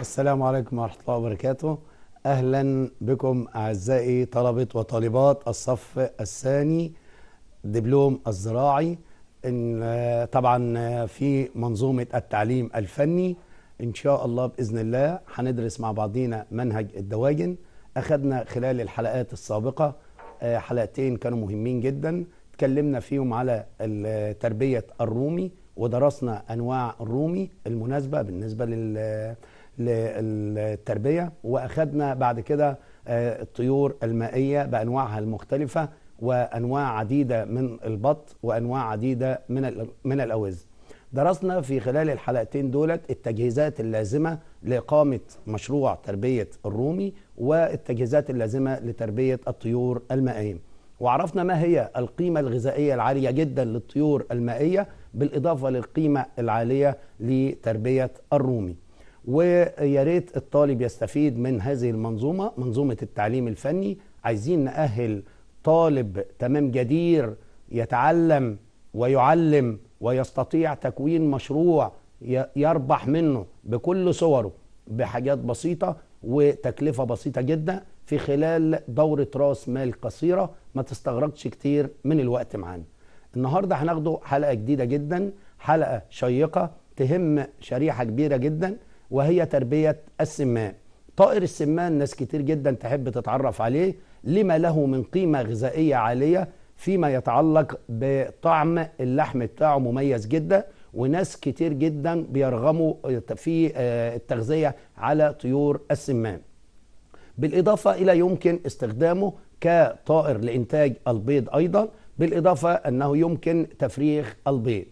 السلام عليكم ورحمة الله وبركاته أهلا بكم أعزائي طلبة وطالبات الصف الثاني دبلوم الزراعي إن آه، طبعا آه، في منظومة التعليم الفني إن شاء الله بإذن الله هندرس مع بعضينا منهج الدواجن أخذنا خلال الحلقات السابقة آه، حلقتين كانوا مهمين جدا اتكلمنا فيهم على تربية الرومي ودرسنا أنواع الرومي المناسبة بالنسبة لل للتربيه واخذنا بعد كده آه، الطيور المائيه بانواعها المختلفه وانواع عديده من البط وانواع عديده من من الاوز. درسنا في خلال الحلقتين دولت التجهيزات اللازمه لاقامه مشروع تربيه الرومي والتجهيزات اللازمه لتربيه الطيور المائيه. وعرفنا ما هي القيمه الغذائيه العاليه جدا للطيور المائيه بالاضافه للقيمه العاليه لتربيه الرومي. ويا ريت الطالب يستفيد من هذه المنظومه منظومه التعليم الفني عايزين نأهل طالب تمام جدير يتعلم ويعلم ويستطيع تكوين مشروع يربح منه بكل صوره بحاجات بسيطة وتكلفة بسيطة جدا في خلال دورة راس مال قصيرة ما تستغرقش كتير من الوقت معانا النهاردة هناخده حلقة جديدة جدا حلقة شيقة تهم شريحة كبيرة جدا وهي تربية السمان طائر السمان ناس كتير جدا تحب تتعرف عليه لما له من قيمة غذائية عالية فيما يتعلق بطعم اللحم بتاعه مميز جدا وناس كتير جدا بيرغموا في آه، التغذية على طيور السمان بالإضافة إلى يمكن استخدامه كطائر لإنتاج البيض أيضا بالإضافة أنه يمكن تفريخ البيض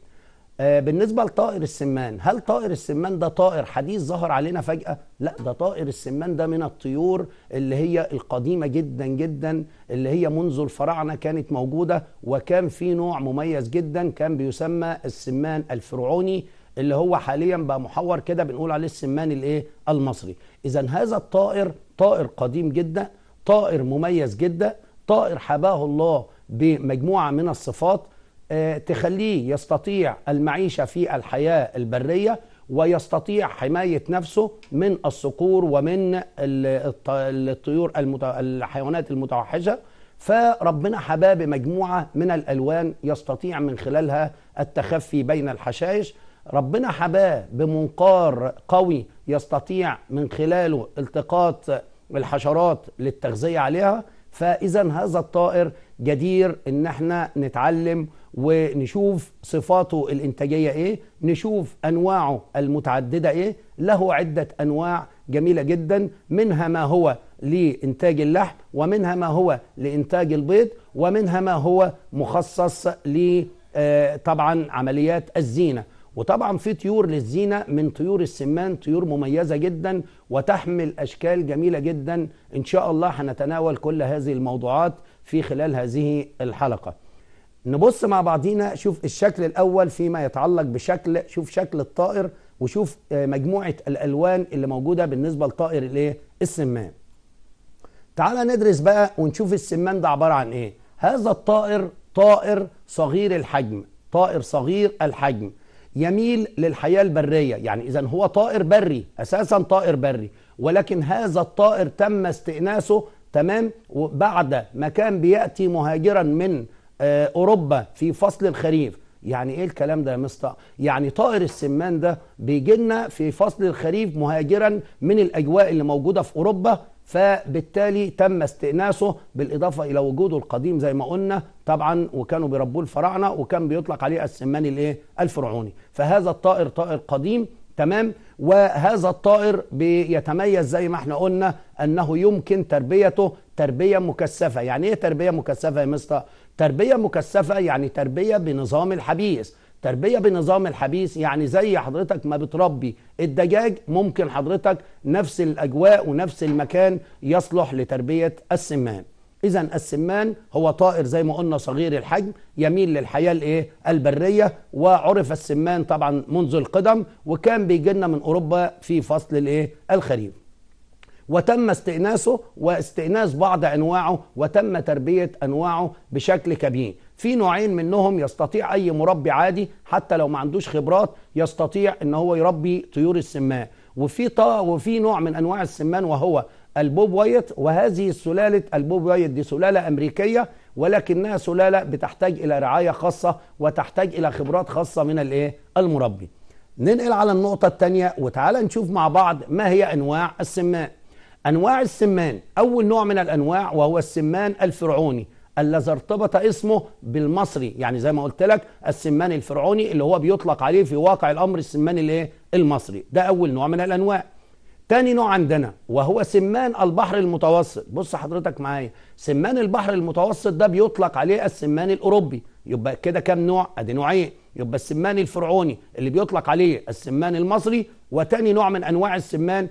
آه، بالنسبه لطائر السمان هل طائر السمان ده طائر حديث ظهر علينا فجاه لا ده طائر السمان ده من الطيور اللي هي القديمه جدا جدا اللي هي منذ الفراعنه كانت موجوده وكان في نوع مميز جدا كان بيسمى السمان الفرعوني اللي هو حاليا بقى محور كده بنقول عليه السمان الايه المصري اذا هذا الطائر طائر قديم جدا طائر مميز جدا طائر حباه الله بمجموعه من الصفات آه، تخليه يستطيع المعيشة في الحياة البرية ويستطيع حماية نفسه من الصقور ومن الطيور المت... الحيوانات المتوحشة فربنا حباب مجموعة من الألوان يستطيع من خلالها التخفي بين الحشائش ربنا حباه بمنقار قوي يستطيع من خلاله التقاط الحشرات للتغذية عليها فإذا هذا الطائر جدير إن احنا نتعلم ونشوف صفاته الانتاجيه ايه نشوف انواعه المتعدده ايه له عده انواع جميله جدا منها ما هو لانتاج اللحم ومنها ما هو لانتاج البيض ومنها ما هو مخصص ل آه، طبعا عمليات الزينه وطبعا في طيور للزينه من طيور السمان طيور مميزه جدا وتحمل اشكال جميله جدا ان شاء الله هنتناول كل هذه الموضوعات في خلال هذه الحلقه نبص مع بعضينا شوف الشكل الأول فيما يتعلق بشكل شوف شكل الطائر وشوف آه، مجموعة الألوان اللي موجودة بالنسبة لطائر الايه السمان تعال ندرس بقى ونشوف السمان ده عبارة عن ايه هذا الطائر طائر صغير الحجم طائر صغير الحجم يميل للحياة البرية يعني إذا هو طائر بري أساسا طائر بري ولكن هذا الطائر تم استئناسه تمام وبعد ما كان بيأتي مهاجرا من آه، اوروبا في فصل الخريف يعني ايه الكلام ده يا مستر يعني طائر السمان ده بيجي لنا في فصل الخريف مهاجرا من الاجواء اللي موجوده في اوروبا فبالتالي تم استئناسه بالاضافه الى وجوده القديم زي ما قلنا طبعا وكانوا بيربوه الفراعنه وكان بيطلق عليه السمان الايه الفرعوني فهذا الطائر طائر قديم تمام وهذا الطائر بيتميز زي ما احنا قلنا انه يمكن تربيته تربيه مكثفه يعني ايه تربيه مكثفه يا مستر تربية مكثفة يعني تربية بنظام الحبيس تربية بنظام الحبيس يعني زي حضرتك ما بتربي الدجاج ممكن حضرتك نفس الأجواء ونفس المكان يصلح لتربية السمان إذا السمان هو طائر زي ما قلنا صغير الحجم يميل للحياة الإيه؟ البرية وعرف السمان طبعا منذ القدم وكان بيجي لنا من أوروبا في فصل الإيه؟ الخريف وتم استئناسه واستئناس بعض انواعه وتم تربيه انواعه بشكل كبير في نوعين منهم يستطيع اي مربي عادي حتى لو ما عندوش خبرات يستطيع ان هو يربي طيور السمان وفي طا وفي نوع من انواع السمان وهو البوب وايت وهذه السلاله البوب وايت دي سلاله امريكيه ولكنها سلاله بتحتاج الى رعايه خاصه وتحتاج الى خبرات خاصه من الايه المربي ننقل على النقطه الثانيه وتعالى نشوف مع بعض ما هي انواع السمان أنواع السمان أول نوع من الأنواع وهو السمان الفرعوني الذي ارتبط اسمه بالمصري يعني زي ما قلت لك السمان الفرعوني اللي هو بيطلق عليه في واقع الأمر السمان الايه المصري ده أول نوع من الأنواع تاني نوع عندنا وهو سمان البحر المتوسط بص حضرتك معايا سمان البحر المتوسط ده بيطلق عليه السمان الأوروبي يبقى كده كام نوع ادي نوعين يبقى السمان الفرعوني اللي بيطلق عليه السمان المصري وتاني نوع من انواع السمان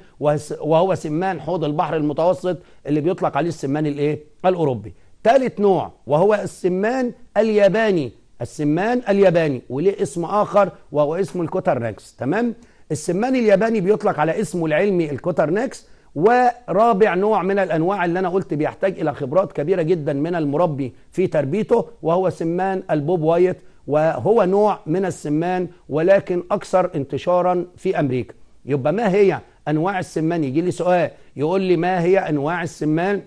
وهو سمان حوض البحر المتوسط اللي بيطلق عليه السمان الايه الاوروبي ثالث نوع وهو السمان الياباني السمان الياباني وليه اسم اخر وهو اسم الكوترنكس تمام السمان الياباني بيطلق على اسمه العلمي الكوترنكس ورابع نوع من الانواع اللي انا قلت بيحتاج الى خبرات كبيره جدا من المربي في تربيته وهو سمان البوب وايت وهو نوع من السمان ولكن اكثر انتشارا في امريكا يبقى ما هي انواع السمان يجي لي سؤال يقول لي ما هي انواع السمان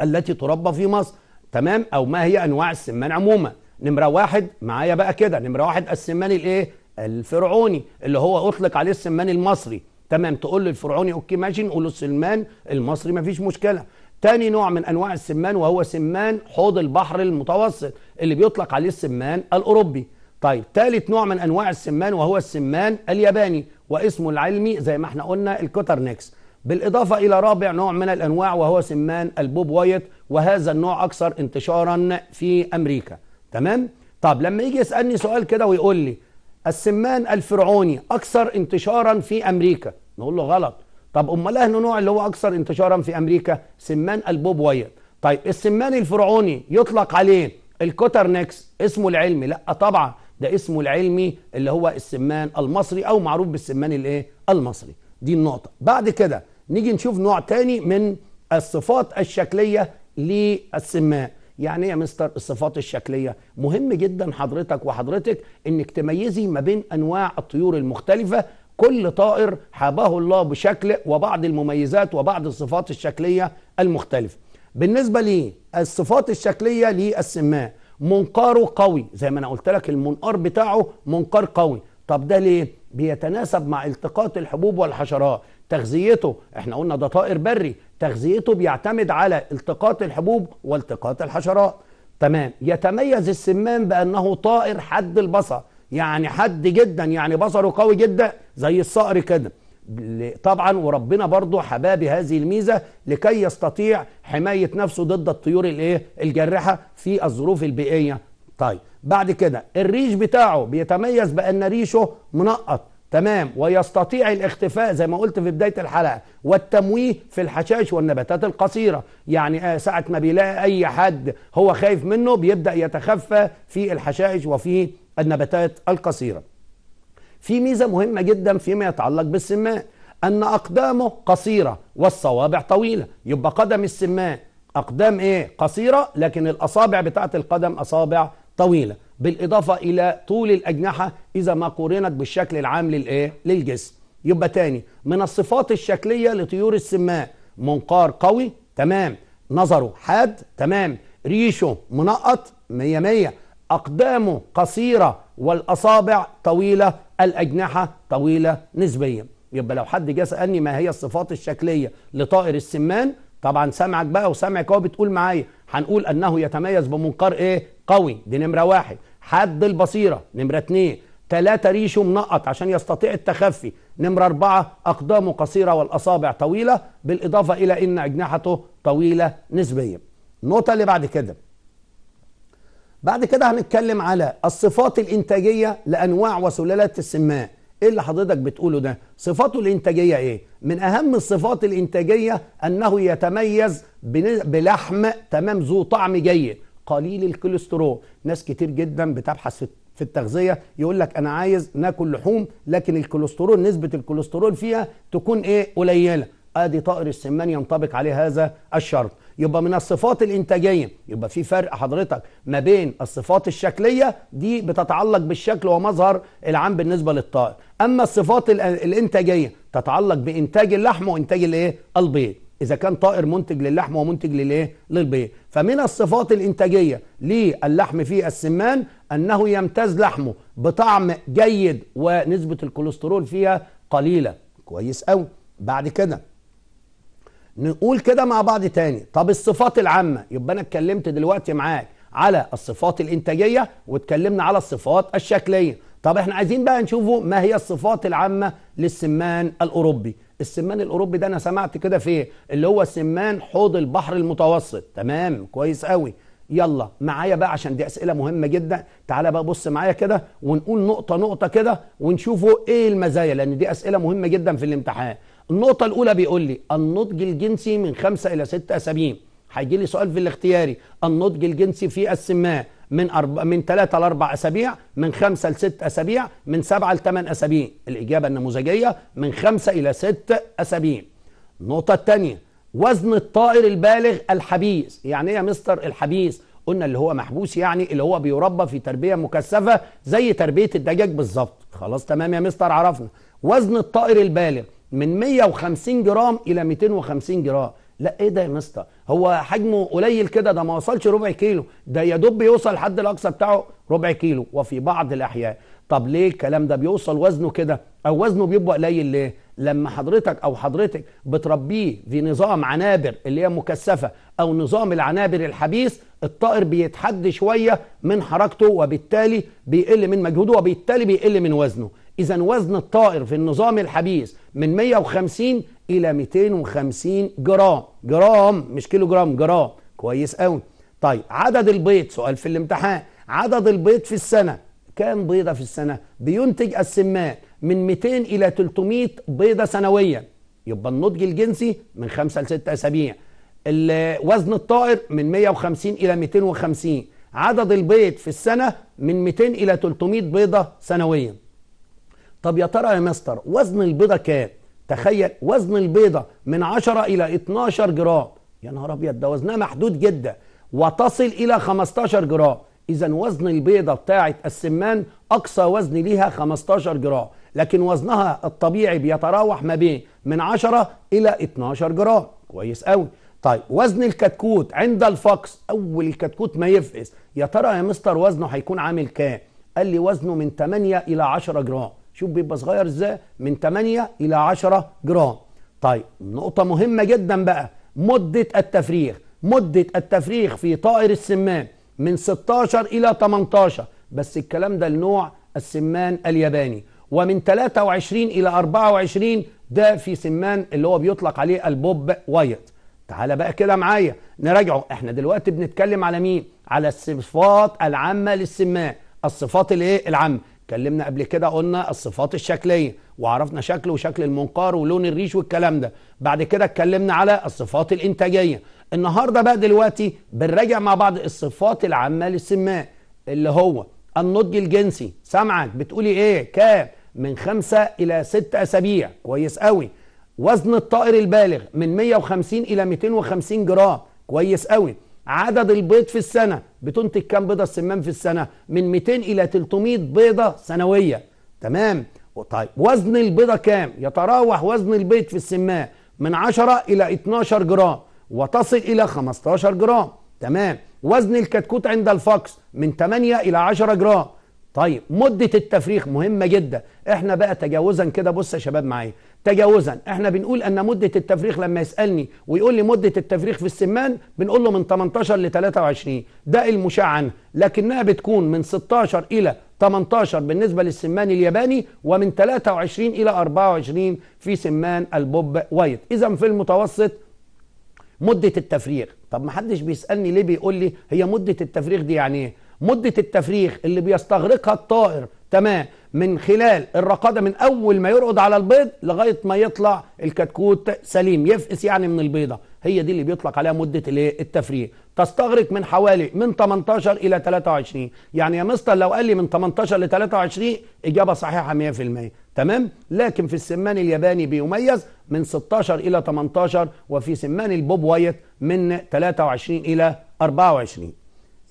التي تربى في مصر تمام او ما هي انواع السمان عموما نمره واحد معايا بقى كده نمره واحد السمان الايه الفرعوني اللي هو اطلق عليه السمان المصري تمام تقول له الفرعوني اوكي ماشي نقول له السمان المصري مفيش مشكله تاني نوع من انواع السمان وهو سمان حوض البحر المتوسط اللي بيطلق عليه السمان الاوروبي طيب تالت نوع من انواع السمان وهو السمان الياباني واسمه العلمي زي ما احنا قلنا الكوترنكس بالاضافه الى رابع نوع من الانواع وهو سمان البوب وايت وهذا النوع اكثر انتشارا في امريكا تمام طب لما يجي يسالني سؤال كده ويقول لي السمان الفرعوني اكثر انتشارا في امريكا نقول له غلط طب امال اهل نوع اللي هو اكثر انتشارا في امريكا سمان البوب وايت طيب السمان الفرعوني يطلق عليه الكوترنكس اسمه العلمي لا طبعا ده اسمه العلمي اللي هو السمان المصري او معروف بالسمان الايه المصري دي النقطه بعد كده نيجي نشوف نوع تاني من الصفات الشكليه للسمان يعني ايه يا مستر الصفات الشكليه مهم جدا حضرتك وحضرتك انك تميزي ما بين انواع الطيور المختلفه كل طائر حباه الله بشكل وبعض المميزات وبعض الصفات الشكليه المختلفه بالنسبه للصفات الشكليه للسماء منقاره قوي زي ما انا قلت لك المنقار بتاعه منقار قوي طب ده ليه بيتناسب مع التقاط الحبوب والحشرات تغذيته احنا قلنا ده طائر بري تغذيته بيعتمد على التقاط الحبوب والتقاط الحشرات تمام يتميز السمان بأنه طائر حد البصر يعني حد جدا يعني بصره قوي جدا زي الصقر كده طبعا وربنا برضه حباب هذه الميزه لكي يستطيع حمايه نفسه ضد الطيور الايه الجارحه في الظروف البيئيه طيب بعد كده الريش بتاعه بيتميز بان ريشه منقط تمام ويستطيع الاختفاء زي ما قلت في بداية الحلقة والتمويه في الحشائش والنباتات القصيرة يعني آه، ساعة ما بيلاقي أي حد هو خايف منه بيبدأ يتخفى في الحشائش وفي النباتات القصيرة في ميزة مهمة جدا فيما يتعلق بالسماء أن أقدامه قصيرة والصوابع طويلة يبقى قدم السماء أقدام إيه قصيرة لكن الأصابع بتاعت القدم أصابع طويلة بالإضافة إلى طول الأجنحة إذا ما قورنت بالشكل العام للإيه؟ للجسم يبقى تاني من الصفات الشكلية لطيور السماء منقار قوي تمام نظره حاد تمام ريشه منقط مية مية أقدامه قصيرة والأصابع طويلة الأجنحة طويلة نسبيا يبقى لو حد جه سألني ما هي الصفات الشكلية لطائر السمان طبعا سمعك بقى وسمعك هو بتقول معايا هنقول انه يتميز بمنقار ايه قوي دي نمره واحد حد البصيره نمره اتنين ثلاثة ريشه منقط عشان يستطيع التخفي نمرة أربعة أقدامه قصيرة والأصابع طويلة بالإضافة إلى أن أجنحته طويلة نسبيا النقطة اللي بعد كده بعد كده هنتكلم على الصفات الإنتاجية لأنواع وسلالات السماء ايه اللي حضرتك بتقوله ده صفاته الانتاجيه ايه من اهم الصفات الانتاجيه انه يتميز بلحم تمام ذو طعم جيد قليل الكوليسترول ناس كتير جدا بتبحث في التغذيه يقول لك انا عايز ناكل لحوم لكن الكوليسترول نسبه الكوليسترول فيها تكون ايه قليله ادي طائر السمان ينطبق عليه هذا الشرط يبقى من الصفات الانتاجيه يبقى في فرق حضرتك ما بين الصفات الشكليه دي بتتعلق بالشكل ومظهر العام بالنسبه للطائر اما الصفات الانتاجيه تتعلق بانتاج اللحم وانتاج الايه البيض اذا كان طائر منتج للحم ومنتج للايه للبيض فمن الصفات الانتاجيه للحم في السمان انه يمتاز لحمه بطعم جيد ونسبه الكوليسترول فيها قليله كويس قوي بعد كده نقول كده مع بعض تاني طب الصفات العامة يبقى أنا اتكلمت دلوقتي معاك على الصفات الإنتاجية واتكلمنا على الصفات الشكلية طب احنا عايزين بقى نشوفوا ما هي الصفات العامة للسمان الأوروبي السمان الأوروبي ده أنا سمعت كده فيه اللي هو سمان حوض البحر المتوسط تمام كويس قوي يلا معايا بقى عشان دي أسئلة مهمة جدا تعالى بقى بص معايا كده ونقول نقطة نقطة كده ونشوفوا إيه المزايا لأن دي أسئلة مهمة جدا في الامتحان النقطة الأولى بيقول لي النضج الجنسي من خمسة إلى ستة أسابيع هيجي لي سؤال في الاختياري النضج الجنسي في السماء من أرب... من 3 ل 4 اسابيع من 5 ل 6 اسابيع من 7 ل 8 اسابيع الاجابه النموذجيه من 5 الى 6 اسابيع النقطه الثانيه وزن الطائر البالغ الحبيس يعني ايه يا مستر الحبيس قلنا اللي هو محبوس يعني اللي هو بيربى في تربيه مكثفه زي تربيه الدجاج بالظبط خلاص تمام يا مستر عرفنا وزن الطائر البالغ من 150 جرام الى 250 جرام لا ايه ده يا مستر هو حجمه قليل كده ده ما وصلش ربع كيلو ده يا دوب بيوصل الحد الاقصى بتاعه ربع كيلو وفي بعض الاحيان طب ليه الكلام ده بيوصل وزنه كده او وزنه بيبقى قليل ليه لما حضرتك او حضرتك بتربيه في نظام عنابر اللي هي مكثفه او نظام العنابر الحبيس الطائر بيتحد شويه من حركته وبالتالي بيقل من مجهوده وبالتالي بيقل من وزنه إذا وزن الطائر في النظام الحبيس من 150 إلى 250 جرام جرام مش كيلو جرام جرام كويس قوي طيب عدد البيض سؤال في الامتحان عدد البيض في السنة كام بيضة في السنة بينتج السمان من 200 إلى 300 بيضة سنويا يبقى النضج الجنسي من 5 ل 6 أسابيع وزن الطائر من 150 إلى 250 عدد البيض في السنة من 200 إلى 300 بيضة سنويا طب يا ترى يا مستر وزن البيضه كام تخيل وزن البيضه من 10 الى 12 جرام يا نهار ابيض ده وزنها محدود جدا وتصل الى 15 جرام اذا وزن البيضه بتاعه السمان اقصى وزن ليها 15 جرام لكن وزنها الطبيعي بيتراوح ما بين من 10 الى 12 جرام كويس قوي طيب وزن الكتكوت عند الفقس اول الكتكوت ما يفقس يا ترى يا مستر وزنه هيكون عامل كام قال لي وزنه من 8 الى 10 جرام شوف بيبقى صغير ازاي من 8 الى 10 جرام طيب نقطه مهمه جدا بقى مده التفريغ مده التفريغ في طائر السمان من 16 الى 18 بس الكلام ده لنوع السمان الياباني ومن 23 الى 24 ده في سمان اللي هو بيطلق عليه البوب وايت تعالى بقى كده معايا نراجعه احنا دلوقتي بنتكلم على مين على الصفات العامه للسمان الصفات الايه العامه اتكلمنا قبل كده قلنا الصفات الشكليه وعرفنا شكل وشكل المنقار ولون الريش والكلام ده بعد كده اتكلمنا على الصفات الانتاجيه النهارده بقى دلوقتي بنراجع مع بعض الصفات العامه للسماء اللي هو النضج الجنسي سمعك بتقولي ايه كام من خمسة الى ست اسابيع كويس قوي وزن الطائر البالغ من 150 الى 250 جرام كويس قوي عدد البيض في السنة بتنتج كام بيضة السمام في السنة من 200 إلى 300 بيضة سنوية تمام طيب وزن البيضة كام يتراوح وزن البيض في السمان من 10 إلى 12 جرام وتصل إلى 15 جرام تمام وزن الكتكوت عند الفقس من 8 إلى 10 جرام طيب مدة التفريخ مهمة جدا احنا بقى تجاوزا كده بص يا شباب معايا تجاوزا احنا بنقول ان مده التفريخ لما يسالني ويقول لي مده التفريخ في السمان بنقول له من 18 ل 23 ده المشاع عنها لكنها بتكون من 16 الى 18 بالنسبه للسمان الياباني ومن 23 الى 24 في سمان البوب وايت اذا في المتوسط مده التفريغ طب ما حدش بيسالني ليه بيقول لي هي مده التفريغ دي يعني ايه مده التفريغ اللي بيستغرقها الطائر تمام من خلال الرقاده من اول ما يرقد على البيض لغايه ما يطلع الكتكوت سليم يفقس يعني من البيضه هي دي اللي بيطلق عليها مده الايه التفريق تستغرق من حوالي من 18 الى 23 يعني يا مستر لو قال لي من 18 ل 23 اجابه صحيحه 100% تمام لكن في السمان الياباني بيميز من 16 الى 18 وفي سمان البوب وايت من 23 الى 24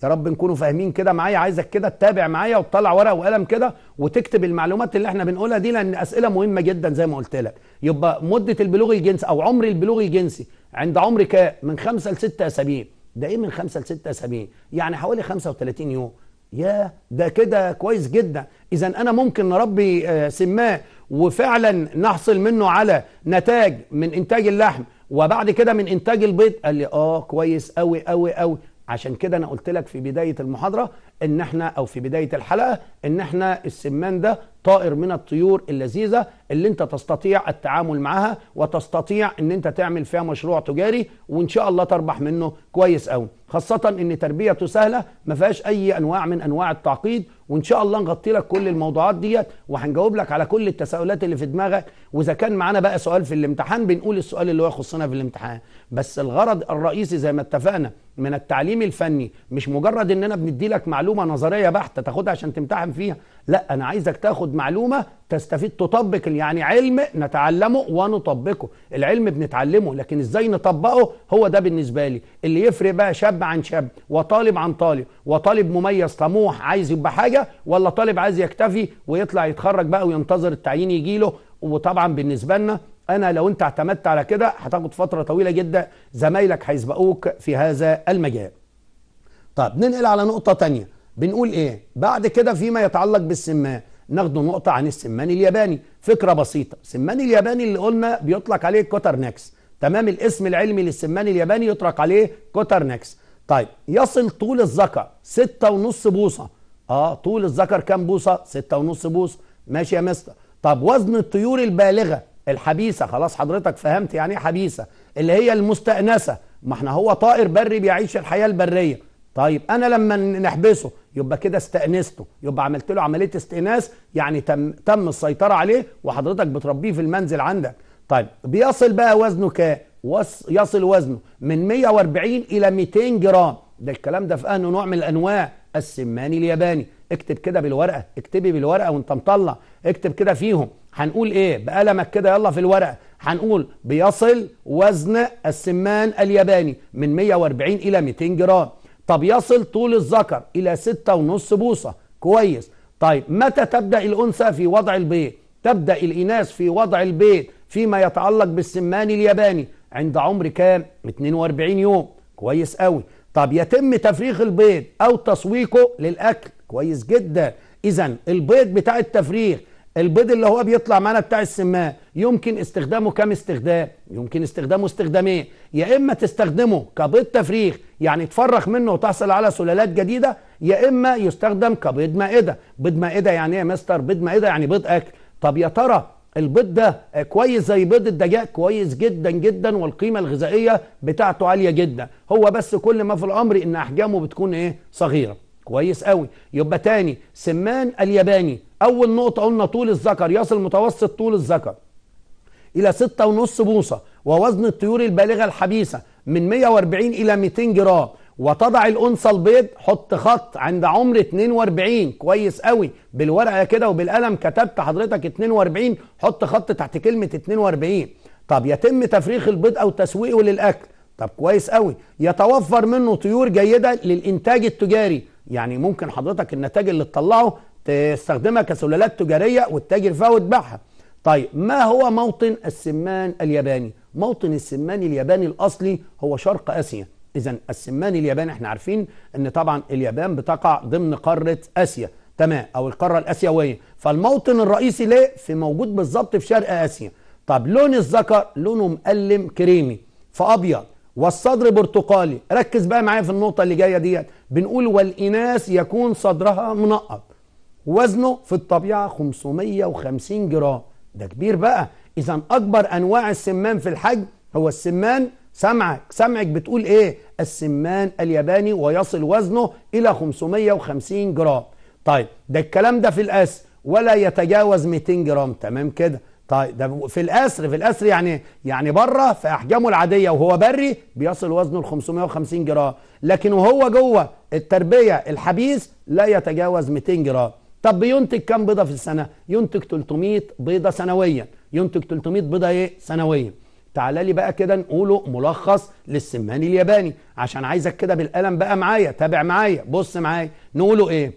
يا رب نكونوا فاهمين كده معايا عايزك كده تتابع معايا وتطلع ورقه وقلم كده وتكتب المعلومات اللي احنا بنقولها دي لان اسئله مهمه جدا زي ما قلت لك يبقى مده البلوغ الجنسي او عمر البلوغ الجنسي عند عمر كام من خمسة لستة اسابيع ده ايه من خمسة لستة اسابيع يعني حوالي 35 يوم يا ده كده كويس جدا اذا انا ممكن نربي آه، سماه وفعلا نحصل منه على نتاج من انتاج اللحم وبعد كده من انتاج البيض قال لي اه كويس قوي قوي قوي عشان كده انا قلت لك في بدايه المحاضره ان احنا او في بدايه الحلقه ان احنا السمان ده طائر من الطيور اللذيذة اللي انت تستطيع التعامل معها وتستطيع ان انت تعمل فيها مشروع تجاري وان شاء الله تربح منه كويس قوي خاصة ان تربيته سهلة ما فيهاش اي انواع من انواع التعقيد وان شاء الله نغطي لك كل الموضوعات ديت وهنجاوب لك على كل التساؤلات اللي في دماغك واذا كان معانا بقى سؤال في الامتحان بنقول السؤال اللي هو يخصنا في الامتحان بس الغرض الرئيسي زي ما اتفقنا من التعليم الفني مش مجرد اننا بندي لك معلومة نظرية بحتة تاخدها عشان تمتحن فيها لا انا عايزك تاخد معلومه تستفيد تطبق يعني علم نتعلمه ونطبقه العلم بنتعلمه لكن ازاي نطبقه هو ده بالنسبه لي اللي يفرق بقى شاب عن شاب وطالب عن طالب وطالب مميز طموح عايز يبقى حاجه ولا طالب عايز يكتفي ويطلع يتخرج بقى وينتظر التعيين يجيله وطبعا بالنسبه لنا انا لو انت اعتمدت على كده هتاخد فتره طويله جدا زمايلك هيسبقوك في هذا المجال طب ننقل على نقطه تانية بنقول ايه بعد كده فيما يتعلق بالسمات ناخدوا نقطة عن السمان الياباني فكرة بسيطة السمان الياباني اللي قلنا بيطلق عليه كوترنكس تمام الاسم العلمي للسمان الياباني يطلق عليه كوترنكس طيب يصل طول الذكر ستة ونص بوصة اه طول الذكر كام بوصة ستة ونص بوصة ماشي يا مستر طب وزن الطيور البالغة الحبيسة خلاص حضرتك فهمت يعني ايه حبيسة اللي هي المستأنسة ما احنا هو طائر بري بيعيش الحياة البرية طيب انا لما نحبسه يبقى كده استأنسته يبقى عملت له عملية استئناس يعني تم تم السيطرة عليه وحضرتك بتربيه في المنزل عندك طيب بيصل بقى وزنه كام يصل وزنه من 140 إلى 200 جرام ده الكلام ده في أنه نوع من الأنواع السماني الياباني اكتب كده بالورقة اكتبي بالورقة وانت مطلع اكتب كده فيهم هنقول ايه بقلمك كده يلا في الورقة هنقول بيصل وزن السمان الياباني من 140 إلى 200 جرام طب يصل طول الذكر إلى ستة ونص بوصة كويس طيب متى تبدأ الأنثى في وضع البيض تبدأ الإناث في وضع البيض فيما يتعلق بالسمان الياباني عند عمر كام 42 يوم كويس قوي طب يتم تفريخ البيض أو تسويقه للأكل كويس جدا إذا البيض بتاع التفريخ البيض اللي هو بيطلع معانا بتاع السمان يمكن استخدامه كم استخدام يمكن استخدامه استخدامين يا اما تستخدمه كبيض تفريخ يعني تفرخ منه وتحصل على سلالات جديده يا اما يستخدم كبيض مائده بيض مائده يعني ايه يا مستر بيض مائده يعني بيض اكل طب يا ترى البيض ده كويس زي بيض الدجاج كويس جدا جدا والقيمه الغذائيه بتاعته عاليه جدا هو بس كل ما في الامر ان احجامه بتكون ايه صغيره كويس قوي يبقى تاني سمان الياباني اول نقطه قلنا طول الذكر يصل متوسط طول الذكر الى 6.5 بوصه ووزن الطيور البالغه الحبيسه من 140 الى 200 جرام وتضع الانثى البيض حط خط عند عمر 42 كويس قوي بالورقه كده وبالقلم كتبت حضرتك 42 حط خط تحت كلمه 42 طب يتم تفريخ البيض او تسويقه للاكل طب كويس قوي يتوفر منه طيور جيده للانتاج التجاري يعني ممكن حضرتك النتاج اللي تطلعه تستخدمها كسلالات تجارية وتتاجر فيها وتبيعها طيب ما هو موطن السمان الياباني موطن السمان الياباني الأصلي هو شرق آسيا إذا السمان الياباني احنا عارفين أن طبعا اليابان بتقع ضمن قارة آسيا تمام أو القارة الآسيوية فالموطن الرئيسي ليه في موجود بالظبط في شرق آسيا طب لون الذكر لونه مقلم كريمي فأبيض والصدر برتقالي ركز بقى معايا في النقطة اللي جاية ديت بنقول والإناث يكون صدرها منقط وزنه في الطبيعة 550 جرام ده كبير بقى إذا أكبر أنواع السمان في الحجم هو السمان سمعك سمعك بتقول إيه السمان الياباني ويصل وزنه إلى 550 جرام طيب ده الكلام ده في الأسر ولا يتجاوز 200 جرام تمام كده طيب ده في الأسر في الأسر يعني يعني بره في أحجامه العادية وهو بري بيصل وزنه ل 550 جرام لكن وهو جوه التربية الحبيس لا يتجاوز 200 جرام طب بينتج كام بيضه في السنه ينتج 300 بيضه سنويا ينتج 300 بيضه ايه سنويا تعالى لي بقى كده نقوله ملخص للسماني الياباني عشان عايزك كده بالقلم بقى معايا تابع معايا بص معايا نقوله ايه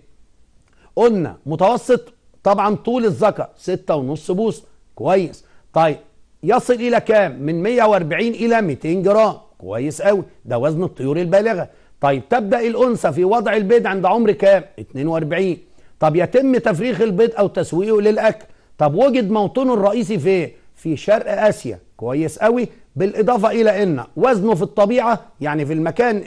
قلنا متوسط طبعا طول الذكر ونص بوصه كويس طيب يصل الى كام من 140 الى 200 جرام كويس قوي ده وزن الطيور البالغه طيب تبدا الانثى في وضع البيض عند عمر كام 42 طب يتم تفريخ البيض أو تسويقه للأكل طب وجد موطنه الرئيسي في في شرق آسيا كويس قوي بالإضافة إلى أن وزنه في الطبيعة يعني في المكان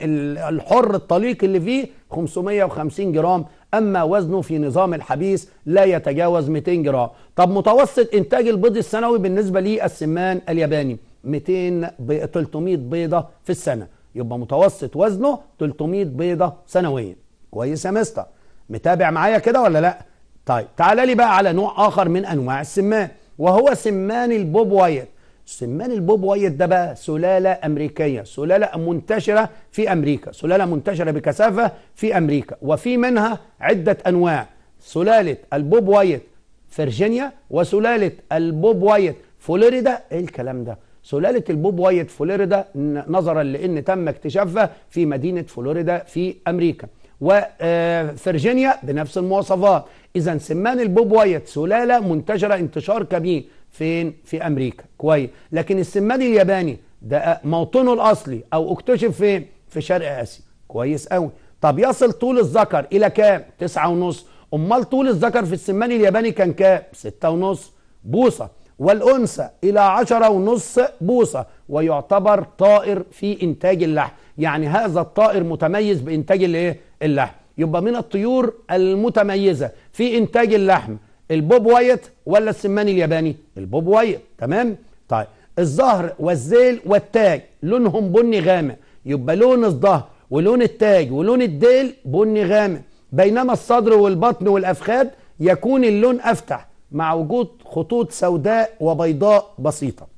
الحر الطليق اللي فيه 550 جرام أما وزنه في نظام الحبيس لا يتجاوز 200 جرام طب متوسط إنتاج البيض السنوي بالنسبة للسمان الياباني 200 ب... 300 بيضة في السنة يبقى متوسط وزنه 300 بيضة سنويا كويس يا مستر متابع معايا كده ولا لا طيب تعال لي بقى على نوع اخر من انواع السمان وهو سمان البوب وايت سمان البوب وايت ده بقى سلالة أمريكية سلالة منتشرة في أمريكا سلالة منتشرة بكثافة في أمريكا وفي منها عدة أنواع سلالة البوب وايت فيرجينيا وسلالة البوب وايت فلوريدا إيه الكلام ده سلالة البوب وايت فلوريدا نظرا لأن تم اكتشافها في مدينة فلوريدا في أمريكا وفرجينيا آه، بنفس المواصفات اذا سمان البوب وايت سلاله منتشره انتشار كبير فين في امريكا كويس لكن السمان الياباني ده موطنه الاصلي او اكتشف فين في شرق اسيا كويس قوي طب يصل طول الذكر الى كام تسعة ونص امال طول الذكر في السمان الياباني كان كام ستة ونص بوصة والانثى الى عشرة ونص بوصة ويعتبر طائر في انتاج اللحم يعني هذا الطائر متميز بإنتاج الايه اللحم يبقى من الطيور المتميزة في إنتاج اللحم البوب وايت ولا السماني الياباني البوب وايت تمام طيب الظهر والذيل والتاج لونهم بني غامق يبقى لون الظهر ولون التاج ولون الديل بني غامق بينما الصدر والبطن والأفخاد يكون اللون أفتح مع وجود خطوط سوداء وبيضاء بسيطة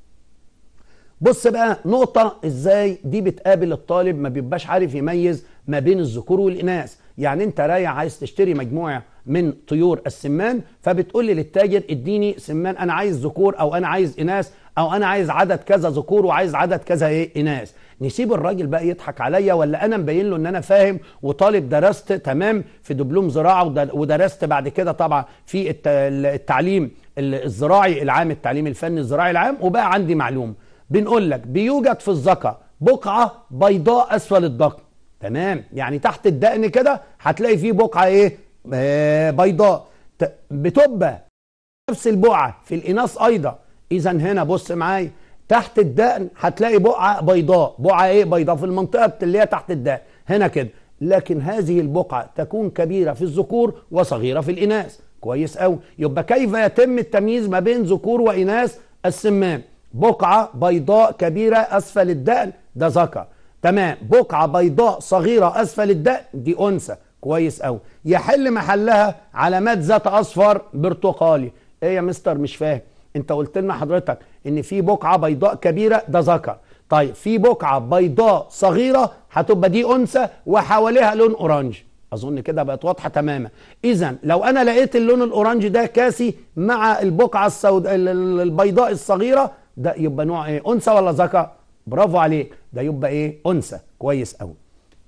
بص بقى نقطة ازاي دي بتقابل الطالب ما بيبقاش عارف يميز ما بين الذكور والإناث يعني انت رايح عايز تشتري مجموعة من طيور السمان فبتقول لي للتاجر اديني سمان انا عايز ذكور او انا عايز اناث او انا عايز عدد كذا ذكور وعايز عدد كذا ايه اناث نسيب الراجل بقى يضحك عليا ولا انا مبين له ان انا فاهم وطالب درست تمام في دبلوم زراعه ودرست بعد كده طبعا في التعليم الزراعي العام التعليم الفني الزراعي العام وبقى عندي معلومه بنقول لك بيوجد في الذكر بقعة بيضاء أسفل الدقن تمام يعني تحت الدقن كده هتلاقي فيه بقعة إيه آه، بيضاء بتبقى نفس البقعة في الإناث أيضا إذا هنا بص معايا تحت الدقن هتلاقي بقعة بيضاء بقعة إيه بيضاء في المنطقة اللي هي تحت الدقن هنا كده لكن هذه البقعة تكون كبيرة في الذكور وصغيرة في الإناث كويس أوي يبقى كيف يتم التمييز ما بين ذكور وإناث السمان بقعة بيضاء كبيرة أسفل الدقن ده ذكر تمام بقعة بيضاء صغيرة أسفل الدقن دي أنثى كويس أوي يحل محلها علامات ذات أصفر برتقالي إيه يا مستر مش فاهم أنت قلت لنا حضرتك إن في بقعة بيضاء كبيرة ده ذكر طيب في بقعة بيضاء صغيرة هتبقى دي أنثى وحواليها لون أورانج أظن كده بقت واضحة تماما إذا لو أنا لقيت اللون الأورانج ده كاسي مع البقعة السوداء البيضاء الصغيرة ده يبقى نوع ايه انثى ولا ذكر برافو عليك ده يبقى ايه انثى كويس قوي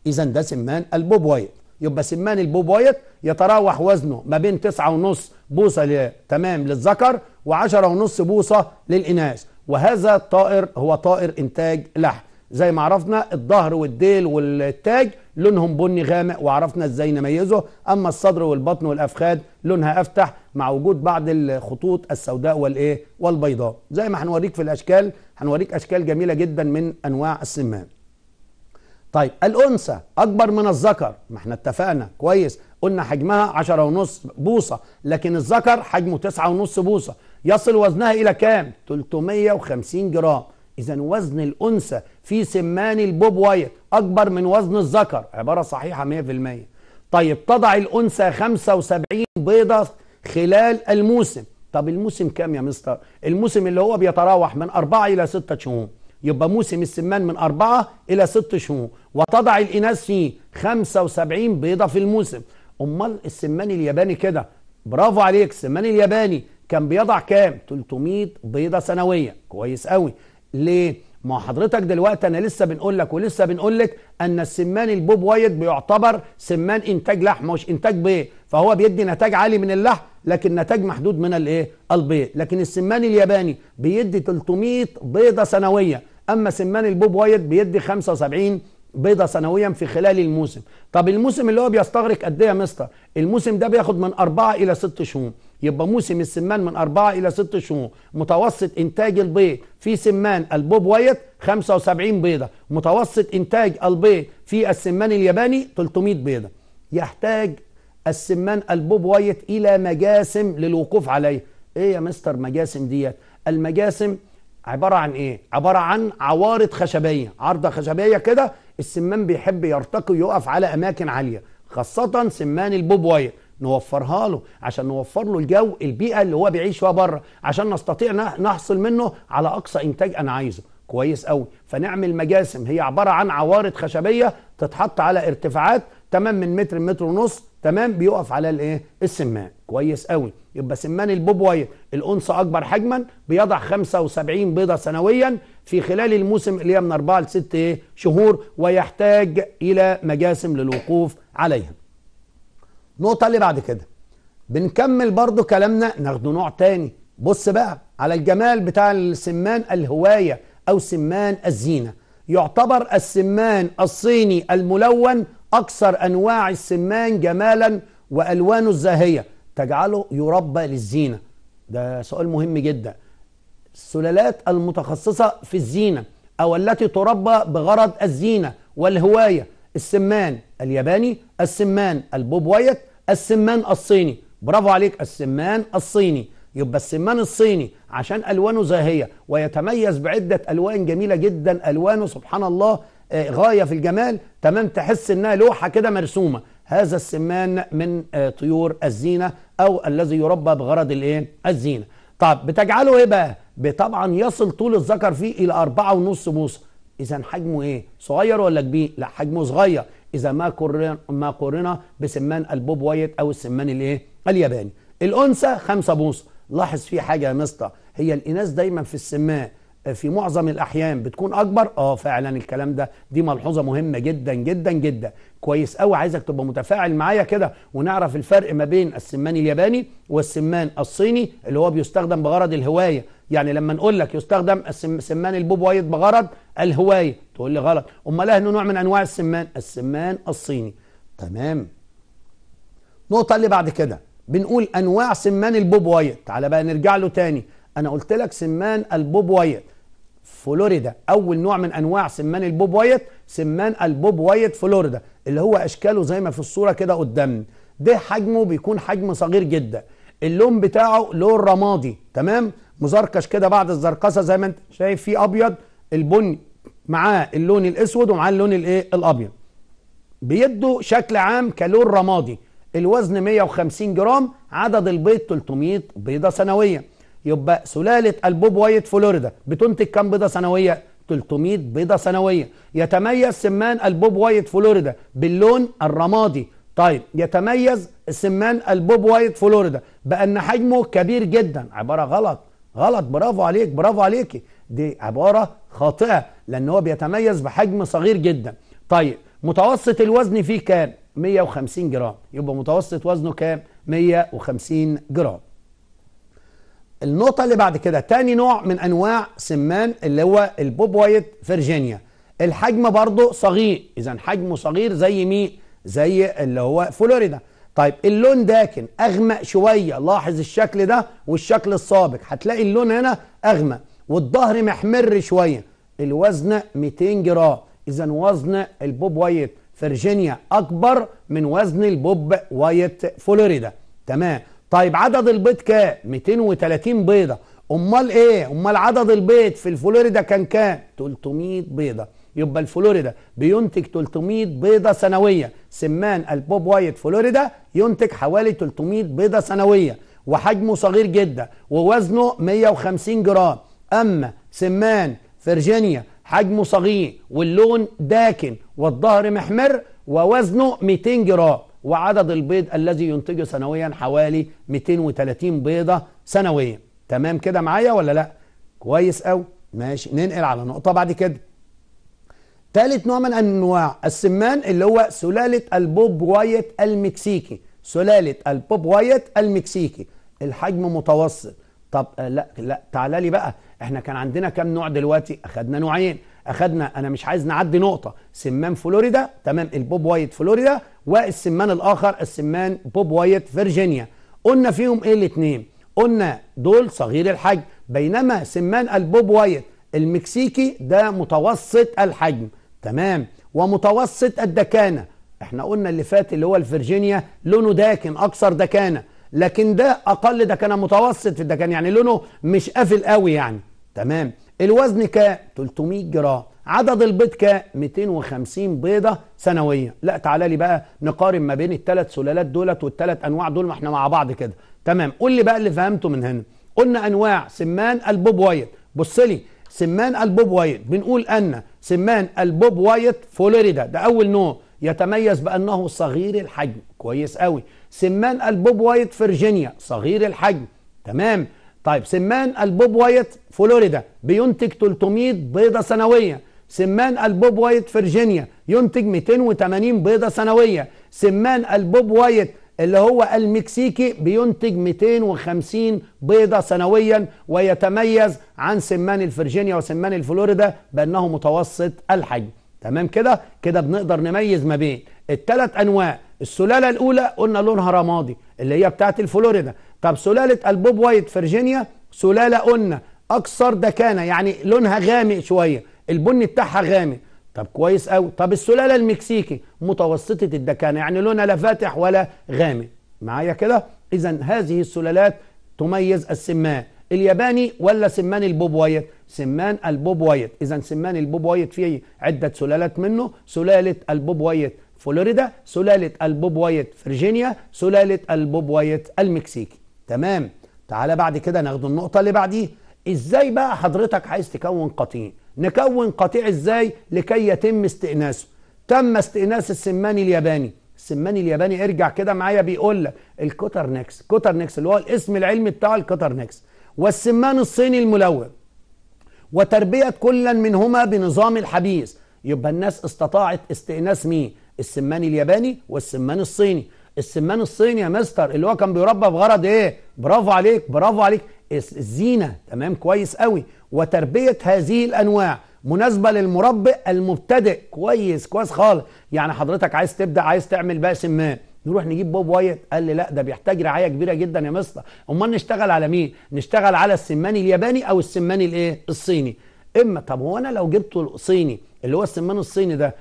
اذا ده سمان البوب وايت يبقى سمان البوب وايت يتراوح وزنه ما بين ونص بوصه تمام للذكر و ونص بوصه للاناث وهذا الطائر هو طائر انتاج لحم زي ما عرفنا الظهر والديل والتاج لونهم بني غامق وعرفنا ازاي نميزه اما الصدر والبطن والافخاد لونها افتح مع وجود بعض الخطوط السوداء والايه والبيضاء زي ما هنوريك في الاشكال هنوريك اشكال جميله جدا من انواع السمان طيب الانثى اكبر من الذكر ما احنا اتفقنا كويس قلنا حجمها عشرة ونص بوصه لكن الذكر حجمه تسعة ونص بوصه يصل وزنها الى كام 350 جرام إذا وزن الأنثى في سمان البوب وايت أكبر من وزن الذكر عبارة صحيحة 100% طيب تضع الأنثى 75 بيضة خلال الموسم طب الموسم كام يا مستر؟ الموسم اللي هو بيتراوح من أربعة إلى ستة شهور يبقى موسم السمان من أربعة إلى ست شهور وتضع الإناث فيه 75 بيضة في الموسم أمال السمان الياباني كده برافو عليك السمان الياباني كان بيضع كام 300 بيضة سنوية كويس قوي ليه؟ ما حضرتك دلوقتي انا لسه بنقول لك ولسه بنقول لك ان السمان البوب وايت بيعتبر سمان انتاج لحم مش انتاج بيض فهو بيدي نتاج عالي من اللحم لكن نتاج محدود من الايه؟ البيض لكن السمان الياباني بيدي 300 بيضه سنويه اما سمان البوب وايت بيدي 75 بيضه سنويا في خلال الموسم طب الموسم اللي هو بيستغرق قد ايه يا مستر الموسم ده بياخد من أربعة الى ست شهور يبقى موسم السمان من أربعة إلى ست شهور متوسط إنتاج البيض في سمان البوب وايت 75 بيضة متوسط إنتاج البيض في السمان الياباني 300 بيضة يحتاج السمان البوب وايت إلى مجاسم للوقوف عليه إيه يا مستر مجاسم ديت المجاسم عبارة عن إيه عبارة عن عوارض خشبية عارضة خشبية كده السمان بيحب يرتقي يقف على أماكن عالية خاصة سمان البوب وايت نوفرها له عشان نوفر له الجو البيئه اللي هو بيعيش فيها بره عشان نستطيع نحصل منه على اقصى انتاج انا عايزه كويس قوي فنعمل مجاسم هي عباره عن عوارض خشبيه تتحط على ارتفاعات تمام من متر لمتر ونص تمام بيقف على الايه السمان كويس قوي يبقى سمان البوب وايت الانثى اكبر حجما بيضع 75 بيضه سنويا في خلال الموسم اللي هي من 4 ل 6 شهور ويحتاج الى مجاسم للوقوف عليها النقطة اللي بعد كده بنكمل برضو كلامنا ناخده نوع تاني بص بقى على الجمال بتاع السمان الهواية أو سمان الزينة يعتبر السمان الصيني الملون أكثر أنواع السمان جمالا وألوانه الزاهية تجعله يربى للزينة ده سؤال مهم جدا السلالات المتخصصة في الزينة أو التي تربى بغرض الزينة والهواية السمان الياباني السمان البوب وايت السمان الصيني برافو عليك السمان الصيني يبقى السمان الصيني عشان الوانه زاهيه ويتميز بعده الوان جميله جدا الوانه سبحان الله آه، غايه في الجمال تمام تحس انها لوحه كده مرسومه هذا السمان من آه، طيور الزينه او الذي يربى بغرض الايه الزينه طب بتجعله ايه بقى طبعا يصل طول الذكر فيه الى أربعة ونص بوصه اذا حجمه ايه صغير ولا كبير لا حجمه صغير إذا ما قرن ما قرن بسمان البوب وايت أو السمان الإيه الياباني الأنثى خمسة بوصة لاحظ في حاجة يا مستر هي الإناث دايما في السمان آه، في معظم الأحيان بتكون أكبر اه فعلا الكلام ده دي ملحوظة مهمة جدا جدا جدا كويس قوي عايزك تبقى متفاعل معايا كده ونعرف الفرق ما بين السمان الياباني والسمان الصيني اللي هو بيستخدم بغرض الهواية يعني لما نقول لك يستخدم سمان البوب وايت بغرض الهوايه تقول لي غلط امال انه نوع من انواع السمان السمان الصيني تمام النقطه اللي بعد كده بنقول انواع سمان البوب وايت تعالى بقى نرجع له تاني انا قلت لك سمان البوب وايت فلوريدا اول نوع من انواع سمان البوب وايت سمان البوب وايت فلوريدا اللي هو اشكاله زي ما في الصوره كده قدامنا ده حجمه بيكون حجم صغير جدا اللون بتاعه لون رمادي تمام مزركش كده بعد الزركسه زي ما انت شايف فيه ابيض البني معاه اللون الاسود ومعاه اللون الايه الابيض بيدوا شكل عام كلون رمادي الوزن 150 جرام عدد البيض 300 بيضه سنويه يبقى سلاله البوب وايت فلوريدا بتنتج كام بيضه سنويه 300 بيضه سنويه يتميز سمان البوب وايت فلوريدا باللون الرمادي طيب يتميز سمان البوب وايت فلوريدا بان حجمه كبير جدا عباره غلط غلط برافو عليك برافو عليكي دي عبارة خاطئة لأن هو بيتميز بحجم صغير جدا طيب متوسط الوزن فيه كام 150 جرام يبقى متوسط وزنه كام 150 جرام النقطة اللي بعد كده تاني نوع من أنواع سمان اللي هو البوب وايت فيرجينيا الحجم برضه صغير إذا حجمه صغير زي مين زي اللي هو فلوريدا طيب اللون داكن أغمق شوية لاحظ الشكل ده والشكل السابق هتلاقي اللون هنا أغمق والظهر محمر شويه الوزن 200 جرام اذا وزن البوب وايت فرجينيا اكبر من وزن البوب وايت فلوريدا تمام طيب عدد البيض كام 230 بيضه امال ايه امال عدد البيض في الفلوريدا كان كام 300 بيضه يبقى الفلوريدا بينتج 300 بيضه سنويه سمان البوب وايت فلوريدا ينتج حوالي 300 بيضه سنويه وحجمه صغير جدا ووزنه 150 جرام أما سمان فرجينيا حجمه صغير واللون داكن والظهر محمر ووزنه 200 جرام وعدد البيض الذي ينتجه سنويا حوالي 230 بيضة سنويا تمام كده معايا ولا لا كويس قوي ماشي ننقل على نقطة بعد كده ثالث نوع من انواع السمان اللي هو سلاله البوب وايت المكسيكي سلاله البوب وايت المكسيكي الحجم متوسط طب آه، لا لا تعالى لي بقى احنا كان عندنا كام نوع دلوقتي اخدنا نوعين اخدنا انا مش عايز نعدي نقطه سمان فلوريدا تمام البوب وايت فلوريدا والسمان الاخر السمان بوب وايت فيرجينيا قلنا فيهم ايه الاثنين قلنا دول صغير الحجم بينما سمان البوب وايت المكسيكي ده متوسط الحجم تمام ومتوسط الدكانه احنا قلنا اللي فات اللي هو الفيرجينيا لونه داكن اكثر دكانه لكن ده اقل ده كان متوسط ده كان يعني لونه مش قافل قوي يعني تمام الوزن ك 300 جرام عدد البيض ك 250 بيضه سنويا لا تعالى لي بقى نقارن ما بين الثلاث سلالات دولت والثلاث انواع دول ما احنا مع بعض كده تمام قول لي بقى اللي فهمته من هنا قلنا انواع سمان البوب وايت بص لي سمان البوب وايت بنقول ان سمان البوب وايت فلوريدا ده اول نوع يتميز بانه صغير الحجم كويس قوي سمان البوب وايت فيرجينيا صغير الحجم تمام طيب سمان البوب وايت فلوريدا بينتج 300 بيضة سنوية سمان البوب وايت فيرجينيا ينتج 280 بيضة سنوية سمان البوب وايت اللي هو المكسيكي بينتج 250 بيضة سنويا ويتميز عن سمان الفرجينيا وسمان الفلوريدا بأنه متوسط الحجم تمام كده كده بنقدر نميز ما بين الثلاث أنواع السلاله الاولى قلنا لونها رمادي اللي هي بتاعه الفلوريدا طب سلاله البوب وايت فيرجينيا سلاله قلنا اكثر دكانه يعني لونها غامق شويه البني بتاعها غامق طب كويس قوي طب السلاله المكسيكي متوسطه الدكانه يعني لونها لا فاتح ولا غامق معايا كده اذا هذه السلالات تميز السمان الياباني ولا سمان البوب وايت سمان البوب وايت اذا سمان البوب وايت فيه عده سلالات منه سلاله البوب وايت فلوريدا سلالة البوب وايت فرجينيا سلالة البوب وايت المكسيكي تمام تعالى بعد كده ناخد النقطة اللي بعديه ازاي بقى حضرتك عايز تكون قطيع نكون قطيع ازاي لكي يتم استئناسه تم استئناس السماني الياباني السماني الياباني ارجع كده معايا بيقول لك الكوترنكس كوترنكس اللي هو الاسم العلمي بتاع الكوترنكس والسمان الصيني الملون وتربية كلا منهما بنظام الحبيس يبقى الناس استطاعت استئناس مين السمان الياباني والسمان الصيني السمان الصيني يا مستر اللي هو كان بيربى بغرض ايه برافو عليك برافو عليك الزينه تمام كويس قوي وتربيه هذه الانواع مناسبه للمربي المبتدئ كويس كويس خالص يعني حضرتك عايز تبدا عايز تعمل بقى سمان نروح نجيب بوب وايت قال لي لا ده بيحتاج رعايه كبيره جدا يا مستر امال نشتغل على مين نشتغل على السمان الياباني او السمان الايه الصيني اما طب هو انا لو جبته الصيني اللي هو السمان الصيني ده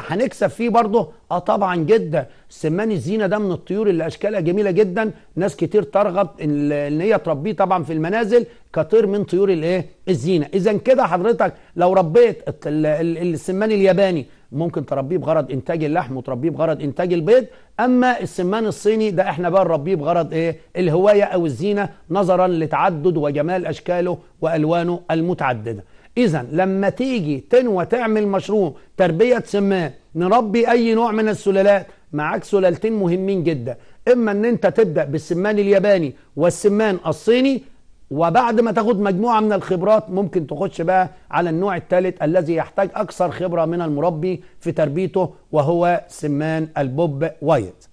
هنكسب فيه برضه اه طبعا جدا سمان الزينه ده من الطيور اللي اشكالها جميله جدا ناس كتير ترغب ان هي تربيه طبعا في المنازل كطير من طيور الايه الزينه اذا كده حضرتك لو ربيت السمان الياباني ممكن تربيه بغرض انتاج اللحم وتربيه بغرض انتاج البيض اما السمان الصيني ده احنا بقى نربيه بغرض ايه الهوايه او الزينه نظرا لتعدد وجمال اشكاله والوانه المتعدده اذا لما تيجي تنوى تعمل مشروع تربيه سمان نربي اي نوع من السلالات معاك سلالتين مهمين جدا اما ان انت تبدا بالسمان الياباني والسمان الصيني وبعد ما تاخد مجموعه من الخبرات ممكن تخش بقى على النوع الثالث الذي يحتاج اكثر خبره من المربي في تربيته وهو سمان البوب وايت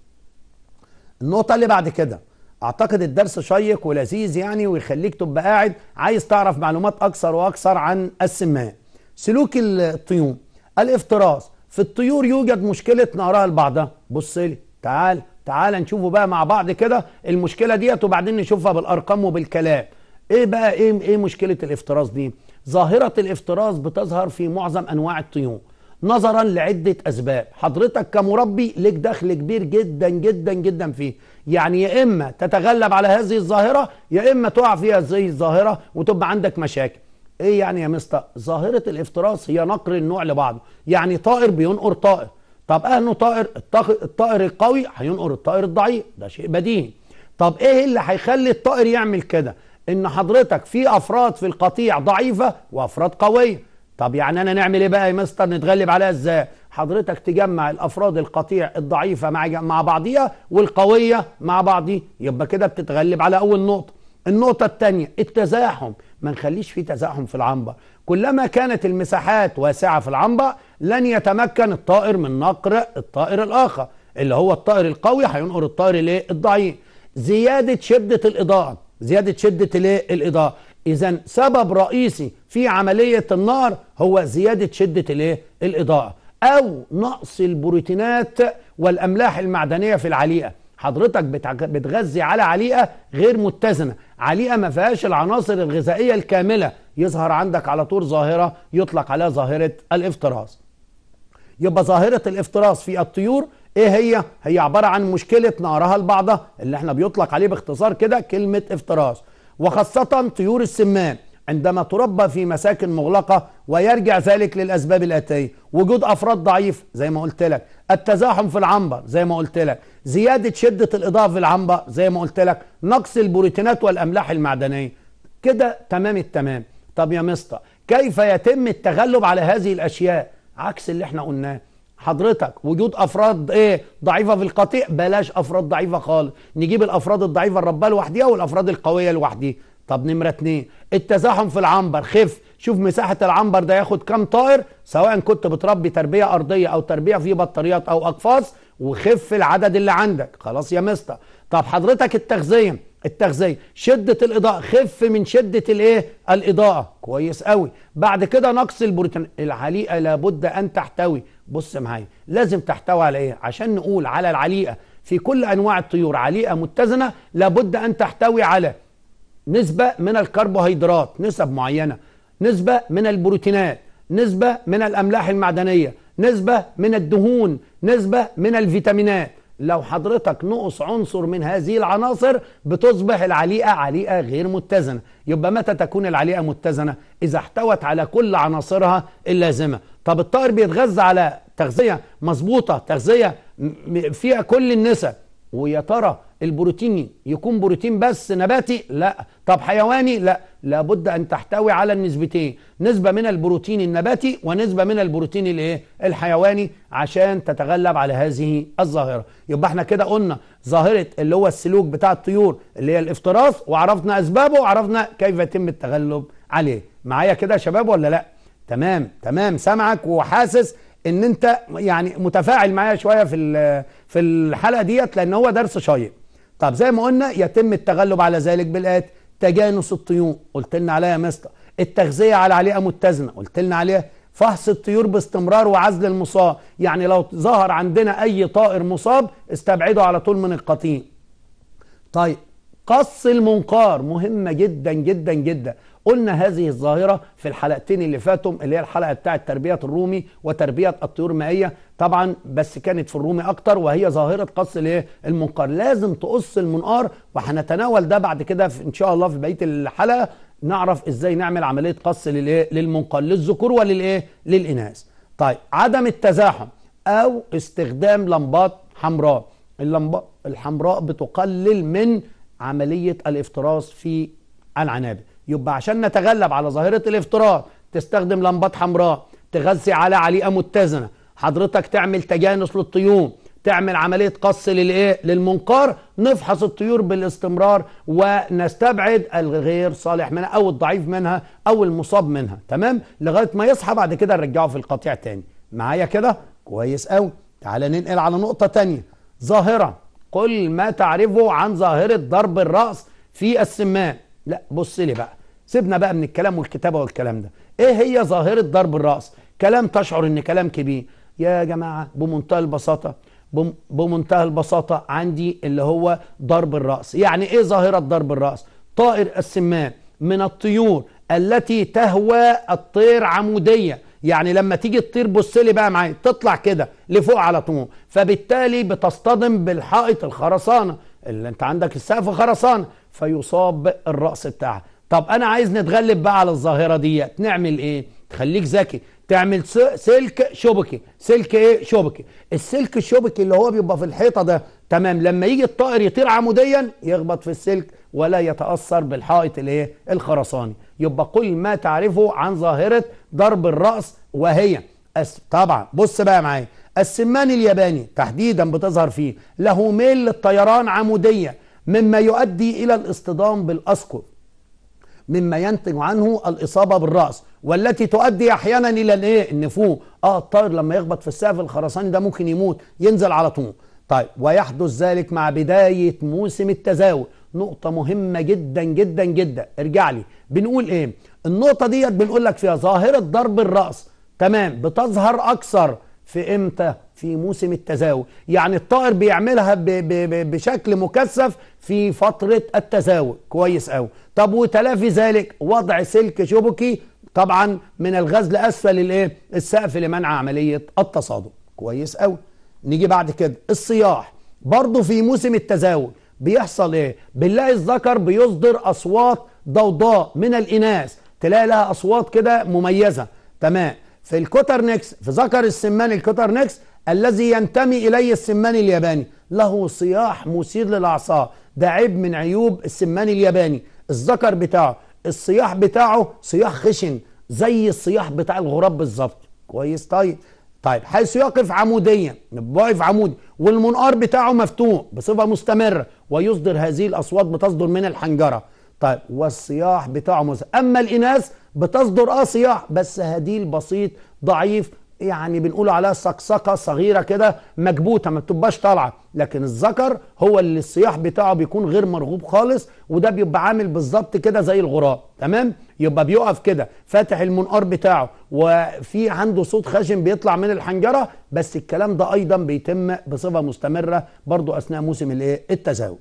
النقطه اللي بعد كده اعتقد الدرس شيق ولذيذ يعني ويخليك تبقى قاعد عايز تعرف معلومات اكثر واكثر عن السماء سلوك الطيور الافتراس في الطيور يوجد مشكله نقرها لبعضها بص لي تعال تعال نشوفه بقى مع بعض كده المشكله ديت وبعدين نشوفها بالارقام وبالكلام ايه بقى ايه ايه مشكله الافتراس دي ظاهره الافتراس بتظهر في معظم انواع الطيور نظرا لعدة أسباب حضرتك كمربي لك دخل كبير جدا جدا جدا فيه يعني يا إما تتغلب على هذه الظاهرة يا إما تقع في هذه الظاهرة وتبقى عندك مشاكل إيه يعني يا مستر ظاهرة الافتراس هي نقر النوع لبعضه يعني طائر بينقر طائر طب أهنه طائر الطائر القوي هينقر الطائر الضعيف ده شيء بديهي طب إيه اللي هيخلي الطائر يعمل كده إن حضرتك في أفراد في القطيع ضعيفة وأفراد قوية طب يعني انا نعمل ايه بقى يا مستر نتغلب عليها ازاي حضرتك تجمع الافراد القطيع الضعيفه مع مع بعضيها والقويه مع بعضي يبقى كده بتتغلب على اول نقطه النقطه الثانيه التزاحم ما نخليش في تزاحم في العنبر كلما كانت المساحات واسعه في العنبر لن يتمكن الطائر من نقر الطائر الاخر اللي هو الطائر القوي هينقر الطائر الايه الضعيف زياده شده الاضاءه زياده شده الايه الاضاءه إذا سبب رئيسي في عملية النار هو زيادة شدة الإيه؟ الإضاءة أو نقص البروتينات والأملاح المعدنية في العليقة حضرتك بتغذي على عليقة غير متزنة عليقة ما فيهاش العناصر الغذائية الكاملة يظهر عندك على طول ظاهرة يطلق عليها ظاهرة الافتراس يبقى ظاهرة الافتراس في الطيور ايه هي؟ هي عبارة عن مشكلة نارها البعضه اللي احنا بيطلق عليه باختصار كده كلمة افتراس وخاصة طيور السمان عندما تربى في مساكن مغلقة ويرجع ذلك للأسباب الآتية وجود أفراد ضعيف زي ما قلت لك التزاحم في العنبر زي ما قلت لك زيادة شدة الإضاءة في العنبر زي ما قلت لك نقص البروتينات والأملاح المعدنية كده تمام التمام طب يا مستر كيف يتم التغلب على هذه الأشياء عكس اللي احنا قلناه حضرتك وجود افراد ايه ضعيفه في القطيع بلاش افراد ضعيفه خالص نجيب الافراد الضعيفه نربها لوحديها والافراد القويه لوحديها طب نمره اتنين التزاحم في العنبر خف شوف مساحه العنبر ده ياخد كام طائر سواء كنت بتربي تربيه ارضيه او تربيه في بطاريات او اقفاص وخف العدد اللي عندك خلاص يا مستر طب حضرتك التغذيه التغذية شدة الإضاءة خف من شدة الإيه الإضاءة كويس قوي بعد كده نقص البروتين العليقة لابد أن تحتوي بص معايا لازم تحتوي على إيه عشان نقول على العليقة في كل أنواع الطيور عليقة متزنة لابد أن تحتوي على نسبة من الكربوهيدرات نسب معينة نسبة من البروتينات نسبة من الأملاح المعدنية نسبة من الدهون نسبة من الفيتامينات لو حضرتك نقص عنصر من هذه العناصر بتصبح العليقة عليقة غير متزنة يبقى متى تكون العليقة متزنة إذا احتوت على كل عناصرها اللازمة طب الطائر بيتغذى على تغذية مظبوطة تغذية فيها كل النسب ويا ترى البروتيني يكون بروتين بس نباتي لا طب حيواني لا لابد ان تحتوي على النسبتين نسبه من البروتين النباتي ونسبه من البروتين الايه الحيواني عشان تتغلب على هذه الظاهره يبقى احنا كده قلنا ظاهره اللي هو السلوك بتاع الطيور اللي هي الافتراس وعرفنا اسبابه وعرفنا كيف يتم التغلب عليه معايا كده يا شباب ولا لا تمام تمام سامعك وحاسس ان انت يعني متفاعل معايا شويه في في الحلقه ديت لان هو درس شيق طب زي ما قلنا يتم التغلب على ذلك بالآت تجانس الطيور قلت لنا عليها مستر التغذية على عليها متزنة قلت لنا عليها فحص الطيور باستمرار وعزل المصاب يعني لو ظهر عندنا أي طائر مصاب استبعده على طول من القطيع طيب قص المنقار مهمة جدا جدا جدا قلنا هذه الظاهرة في الحلقتين اللي فاتهم اللي هي الحلقة بتاعة تربية الرومي وتربية الطيور المائية طبعا بس كانت في الرومي اكتر وهي ظاهره قص الايه المنقار لازم تقص المنقار وهنتناول ده بعد كده ان شاء الله في بقيه الحلقه نعرف ازاي نعمل عمليه قص للايه للمنقار للذكور وللايه للاناث طيب عدم التزاحم او استخدام لمبات حمراء اللمبات الحمراء بتقلل من عمليه الافتراس في العنابر يبقى عشان نتغلب على ظاهره الافتراس تستخدم لمبات حمراء تغذي على عليقه متزنه حضرتك تعمل تجانس للطيور تعمل عملية قص للايه للمنقار نفحص الطيور بالاستمرار ونستبعد الغير صالح منها او الضعيف منها او المصاب منها تمام لغاية ما يصحى بعد كده نرجعه في القطيع تاني معايا كده كويس قوي تعالى ننقل على نقطة تانية ظاهرة كل ما تعرفه عن ظاهرة ضرب الرأس في السمان لا بص لي بقى سيبنا بقى من الكلام والكتابة والكلام ده ايه هي ظاهرة ضرب الرأس كلام تشعر ان كلام كبير يا جماعة بمنتهى البساطة بمنتهى البساطة عندي اللي هو ضرب الرأس يعني ايه ظاهرة ضرب الرأس طائر السمان من الطيور التي تهوى الطير عمودية يعني لما تيجي تطير بص لي بقى معايا تطلع كده لفوق على طول فبالتالي بتصطدم بالحائط الخرسانه اللي انت عندك السقف خرسانه فيصاب الراس بتاعها طب انا عايز نتغلب بقى على الظاهره ديت نعمل ايه تخليك ذكي تعمل سلك شبكي سلك ايه شبكي السلك الشبكي اللي هو بيبقى في الحيطه ده تمام لما يجي الطائر يطير عموديا يخبط في السلك ولا يتاثر بالحائط الايه الخرساني يبقى كل ما تعرفه عن ظاهره ضرب الراس وهي أس... طبعا بص بقى معايا السمان الياباني تحديدا بتظهر فيه له ميل للطيران عموديا مما يؤدي الى الاصطدام بالاسقف مما ينتج عنه الاصابه بالراس والتي تؤدي احيانا الى الايه النفوق اه الطائر لما يخبط في السقف الخرساني ده ممكن يموت ينزل على طول طيب ويحدث ذلك مع بدايه موسم التزاوج نقطه مهمه جدا جدا جدا ارجع لي بنقول ايه النقطه ديت بنقول لك فيها ظاهره ضرب الراس تمام بتظهر اكثر في امتى في موسم التزاوج يعني الطائر بيعملها بـ بـ بـ بشكل مكثف في فتره التزاوج كويس قوي طب وتلافي ذلك وضع سلك شبكي طبعا من الغزل اسفل الايه السقف لمنع عمليه التصادم كويس قوي نيجي بعد كده الصياح برضه في موسم التزاوج بيحصل ايه بنلاقي الذكر بيصدر اصوات ضوضاء من الاناث تلاقي لها اصوات كده مميزه تمام في الكوترنكس في ذكر السمان الكوترنكس الذي ينتمي اليه السمان الياباني له صياح مثير للاعصاب ده عيب من عيوب السمان الياباني الذكر بتاعه الصياح بتاعه صياح خشن زي الصياح بتاع الغراب بالظبط كويس طيب طيب حيث يقف عموديا واقف عمودي والمنقار بتاعه مفتوح بصفه مستمره ويصدر هذه الاصوات بتصدر من الحنجره طيب والصياح بتاعه مز... اما الاناث بتصدر اه صياح بس هديل بسيط ضعيف يعني بنقول عليها سقسقة صغيره كده مكبوته ما بتبقاش طالعه لكن الذكر هو اللي الصياح بتاعه بيكون غير مرغوب خالص وده بيبقى عامل بالظبط كده زي الغراب تمام يبقى بيقف كده فاتح المنقار بتاعه وفي عنده صوت خشن بيطلع من الحنجره بس الكلام ده ايضا بيتم بصفه مستمره برضو اثناء موسم الايه التزاوج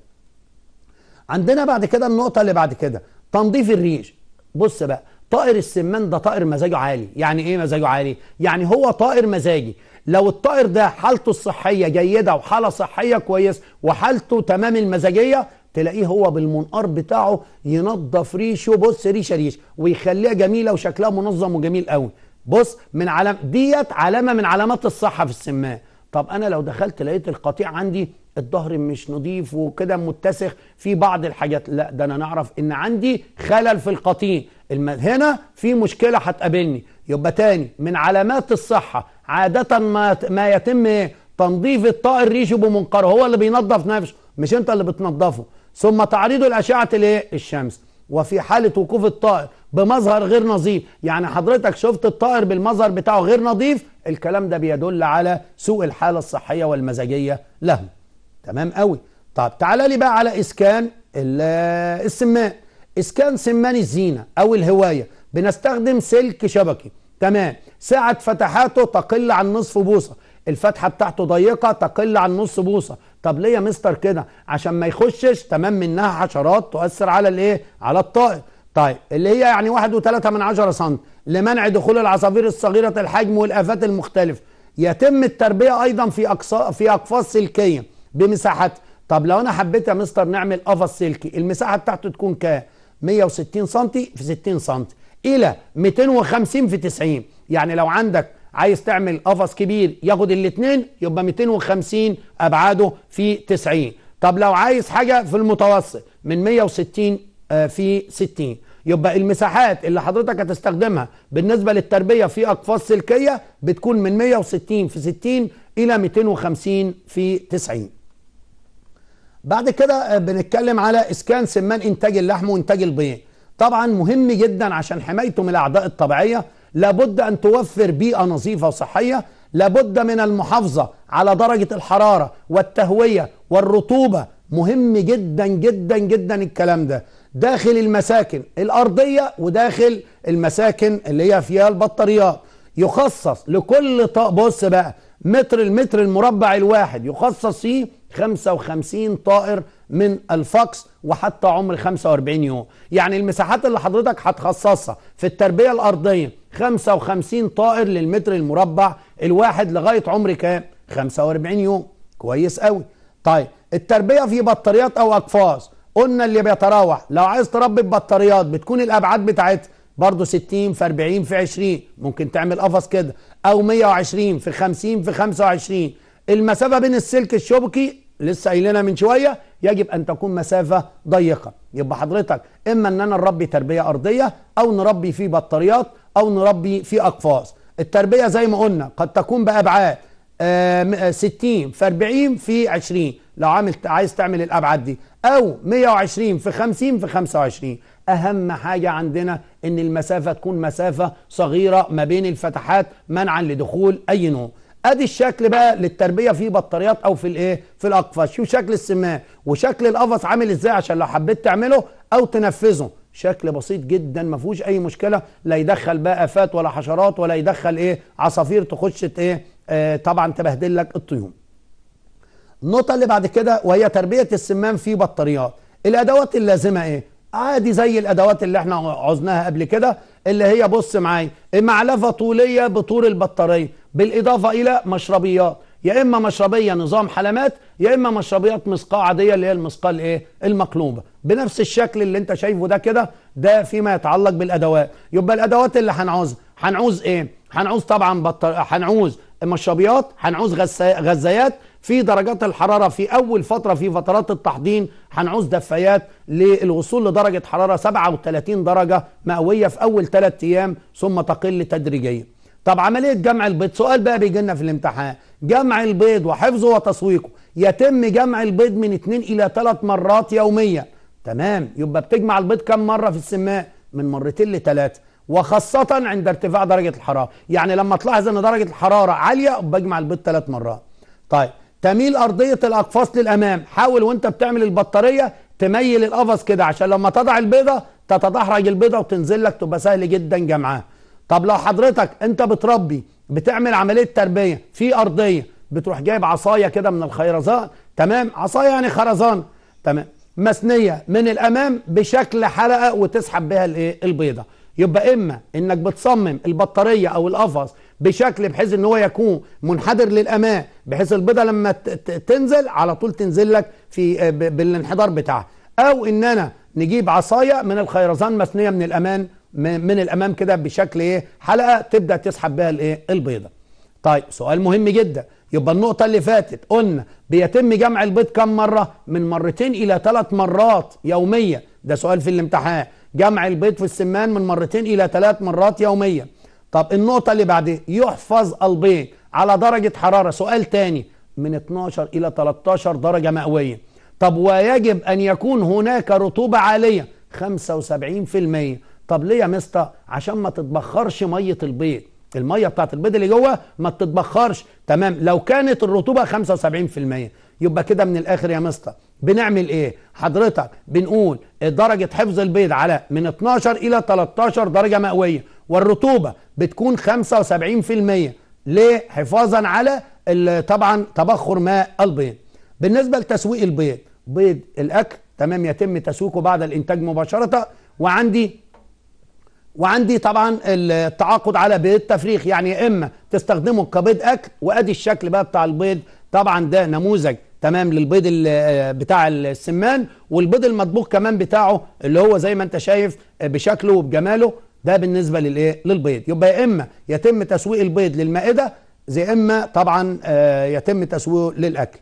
عندنا بعد كده النقطه اللي بعد كده تنظيف الريش بص بقى طائر السمان ده طائر مزاجه عالي يعني ايه مزاجه عالي يعني هو طائر مزاجي لو الطائر ده حالته الصحيه جيده وحاله صحيه كويس وحالته تمام المزاجيه تلاقيه هو بالمنقار بتاعه ينظف ريشه بص ريشه ريش ويخليها جميله وشكلها منظم وجميل قوي بص من علام ديت علامه من علامات الصحه في السمان طب انا لو دخلت لقيت القطيع عندي الظهر مش نظيف وكده متسخ في بعض الحاجات لا ده انا نعرف ان عندي خلل في القطيع الم... هنا في مشكلة هتقابلني يبقى تاني من علامات الصحة عادة ما, ما يتم ايه تنظيف الطائر ريشه بمنقره هو اللي بينظف نفسه مش انت اللي بتنظفه ثم تعريضه لأشعة الايه الشمس وفي حالة وقوف الطائر بمظهر غير نظيف يعني حضرتك شفت الطائر بالمظهر بتاعه غير نظيف الكلام ده بيدل على سوء الحالة الصحية والمزاجية له تمام قوي طب تعالى لي بقى على إسكان السمان اسكان سمان الزينه او الهوايه بنستخدم سلك شبكي تمام سعه فتحاته تقل عن نصف بوصه الفتحه بتاعته ضيقه تقل عن نص بوصه طب ليه يا مستر كده عشان ما يخشش تمام منها حشرات تؤثر على الايه على الطائر طيب اللي هي يعني 1.3 من عشرة سنت لمنع دخول العصافير الصغيره الحجم والافات المختلفه يتم التربيه ايضا في اقصى في اقفاص سلكيه بمساحتها طب لو انا حبيت يا مستر نعمل قفص سلكي المساحه بتاعته تكون كام 160 سم في 60 سم الى 250 في 90 يعني لو عندك عايز تعمل قفص كبير ياخد الاثنين يبقى 250 ابعاده في 90 طب لو عايز حاجه في المتوسط من 160 آه، في 60 يبقى المساحات اللي حضرتك هتستخدمها بالنسبه للتربيه في اقفاص سلكيه بتكون من 160 في 60 الى 250 في 90 بعد كده آه، بنتكلم على اسكان سمان انتاج اللحم وانتاج البيض طبعا مهم جدا عشان حمايته من الاعداء الطبيعيه لابد ان توفر بيئه نظيفه وصحيه لابد من المحافظه على درجه الحراره والتهويه والرطوبه مهم جدا جدا جدا الكلام ده داخل المساكن الارضيه وداخل المساكن اللي هي فيها البطاريات يخصص لكل بص بقى متر المتر المربع الواحد يخصص فيه 55 طائر من الفاكس وحتى عمر 45 يوم يعني المساحات اللي حضرتك هتخصصها في التربية الأرضية 55 طائر للمتر المربع الواحد لغاية عمر كام 45 يوم كويس قوي طيب التربية في بطاريات أو أقفاص قلنا اللي بيتراوح لو عايز تربي بطاريات بتكون الأبعاد بتاعتها برضه 60 في 40 في 20 ممكن تعمل قفص كده أو 120 في 50 في 25 المسافة بين السلك الشبكي لسه قايلنا من شويه يجب ان تكون مسافه ضيقه يبقى حضرتك اما ان انا نربي تربيه ارضيه او نربي في بطاريات او نربي في اقفاص التربيه زي ما قلنا قد تكون بابعاد 60 آه، آه، في 40 في 20 لو عامل عايز تعمل الابعاد دي او 120 في 50 في 25 اهم حاجه عندنا ان المسافه تكون مسافه صغيره ما بين الفتحات منعا لدخول اي نوع ادي الشكل بقى للتربيه في بطاريات او في الايه في الاقفاص شوف شكل السماء وشكل القفص عامل ازاي عشان لو حبيت تعمله او تنفذه شكل بسيط جدا ما فيهوش اي مشكله لا يدخل بقى افات ولا حشرات ولا يدخل ايه عصافير تخش ايه آه طبعا تبهدل لك الطيور النقطه اللي بعد كده وهي تربيه السمام في بطاريات الادوات اللازمه ايه عادي زي الادوات اللي احنا عوزناها قبل كده اللي هي بص معايا معلفه طوليه بطول البطاريه بالإضافة إلى مشربيات يا إما مشربية نظام حلمات يا إما مشربيات مسقاة عادية اللي هي المسقاة الإيه المقلوبة بنفس الشكل اللي أنت شايفه ده كده ده فيما يتعلق بالأدوات يبقى الأدوات اللي هنعوزها هنعوز إيه هنعوز طبعا بطل هنعوز مشربيات هنعوز غذايات في درجات الحرارة في أول فترة في فترات التحضين هنعوز دفايات للوصول لدرجة حرارة 37 درجة مئوية في أول ثلاث أيام ثم تقل تدريجيا طب عملية جمع البيض سؤال بقى بيجي لنا في الامتحان جمع البيض وحفظه وتسويقه يتم جمع البيض من 2 إلى 3 مرات يوميا تمام يبقى بتجمع البيض كم مرة في السماء من مرتين لثلاثة وخاصة عند ارتفاع درجة الحرارة يعني لما تلاحظ ان درجة الحرارة عالية بجمع البيض ثلاث مرات طيب تميل أرضية الأقفاص للأمام حاول وانت بتعمل البطارية تميل القفص كده عشان لما تضع البيضة تتدحرج البيضة وتنزل لك تبقى سهل جدا جمعها طب لو حضرتك انت بتربي بتعمل عمليه تربيه في ارضيه بتروح جايب عصايه كده من الخيرزان تمام عصايه يعني خرزان تمام مثنيه من الامام بشكل حلقه وتسحب بها الايه البيضه يبقى اما انك بتصمم البطاريه او القفص بشكل بحيث ان هو يكون منحدر للامام بحيث البيضه لما تنزل على طول تنزل لك في آه، بالانحدار بتاعها او ان انا نجيب عصايه من الخيرزان مثنيه من الامام من الامام كده بشكل ايه حلقه تبدا تسحب بيها الايه البيضه طيب سؤال مهم جدا يبقى النقطه اللي فاتت قلنا بيتم جمع البيض كم مره من مرتين الى ثلاث مرات يوميا ده سؤال في الامتحان جمع البيض في السمان من مرتين الى ثلاث مرات يوميا طب النقطه اللي بعدها يحفظ البيض على درجه حراره سؤال تاني من 12 الى 13 درجه مئويه طب ويجب ان يكون هناك رطوبه عاليه 75% طب ليه يا مستر عشان ما تتبخرش ميه البيض الميه بتاعت البيض اللي جوه ما تتبخرش تمام لو كانت الرطوبه 75% يبقى كده من الاخر يا مستر بنعمل ايه حضرتك بنقول درجه حفظ البيض على من 12 الى 13 درجه مئويه والرطوبه بتكون 75% ليه حفاظا على طبعا تبخر ماء البيض بالنسبه لتسويق البيض بيض الاكل تمام يتم تسويقه بعد الانتاج مباشره وعندي وعندي طبعا التعاقد على بيض تفريخ يعني يا اما تستخدمه كبيض اكل وادي الشكل بقى بتاع البيض طبعا ده نموذج تمام للبيض بتاع السمان والبيض المطبوخ كمان بتاعه اللي هو زي ما انت شايف بشكله وبجماله ده بالنسبه للايه للبيض يبقى يا اما يتم تسويق البيض للمائده زي اما طبعا آه، يتم تسويقه للاكل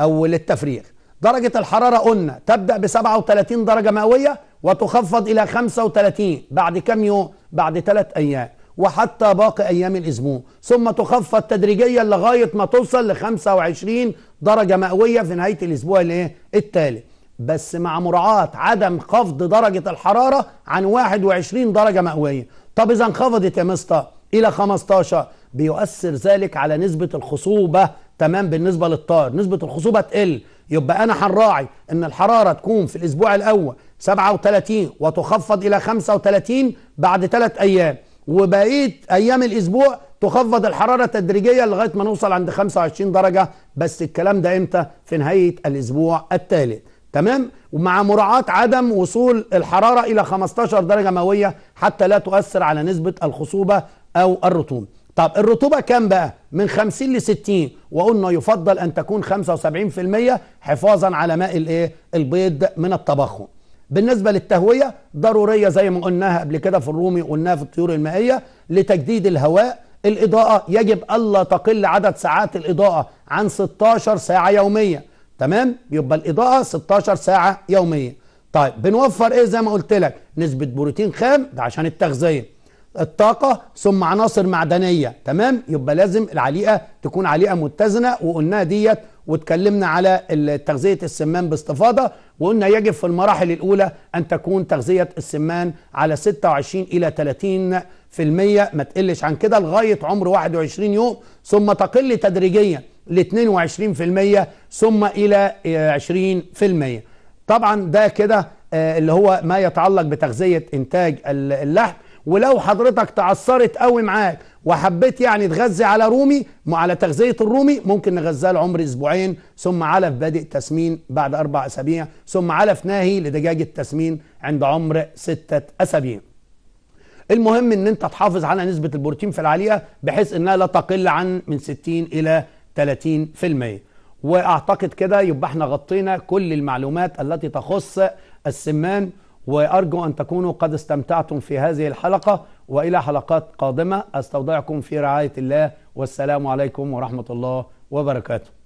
او للتفريخ درجه الحراره قلنا تبدا ب 37 درجه مئويه وتخفض إلى 35 بعد كم يوم بعد ثلاث أيام وحتى باقي أيام الأسبوع ثم تخفض تدريجيا لغاية ما توصل ل 25 درجة مئوية في نهاية الأسبوع الايه التالي بس مع مراعاة عدم خفض درجة الحرارة عن 21 درجة مئوية طب إذا انخفضت يا مستر إلى 15 بيؤثر ذلك على نسبة الخصوبة تمام بالنسبة للطائر نسبة الخصوبة تقل يبقى أنا هنراعي إن الحرارة تكون في الأسبوع الأول 37 وتخفض إلى 35 بعد ثلاث أيام وبقية أيام الأسبوع تخفض الحرارة تدريجيا لغاية ما نوصل عند 25 درجة بس الكلام ده إمتى في نهاية الأسبوع الثالث تمام ومع مراعاة عدم وصول الحرارة إلى 15 درجة مئوية حتى لا تؤثر على نسبة الخصوبة أو الرطوبة طب الرطوبة كام بقى من 50 ل 60 وقلنا يفضل أن تكون 75% حفاظا على ماء الإيه البيض من التضخم. بالنسبة للتهوية ضرورية زي ما قلناها قبل كده في الرومي قلناها في الطيور المائية لتجديد الهواء الإضاءة يجب ألا تقل عدد ساعات الإضاءة عن 16 ساعة يومية تمام يبقى الإضاءة 16 ساعة يومية طيب بنوفر إيه زي ما قلت لك نسبة بروتين خام ده عشان التغذية الطاقة ثم عناصر معدنية تمام يبقى لازم العليقة تكون عليقة متزنة وقلناها ديت واتكلمنا على تغذية السمان باستفاضة وقلنا يجب في المراحل الأولى أن تكون تغذية السمان على 26 إلى 30 في المية ما تقلش عن كده لغاية عمر 21 يوم ثم تقل تدريجيا ل 22 في المية ثم إلى 20 في المية طبعا ده كده آه، اللي هو ما يتعلق بتغذية إنتاج اللحم ولو حضرتك تعثرت قوي معاك وحبيت يعني تغذي على رومي على تغذية الرومي ممكن نغذاه لعمر أسبوعين ثم علف بادئ تسمين بعد أربع أسابيع ثم علف ناهي لدجاج التسمين عند عمر ستة أسابيع المهم ان انت تحافظ على نسبة البروتين في العليقة بحيث انها لا تقل عن من 60 الى 30% واعتقد كده يبقى احنا غطينا كل المعلومات التي تخص السمان وارجو ان تكونوا قد استمتعتم في هذه الحلقة وإلى حلقات قادمة أستودعكم في رعاية الله والسلام عليكم ورحمة الله وبركاته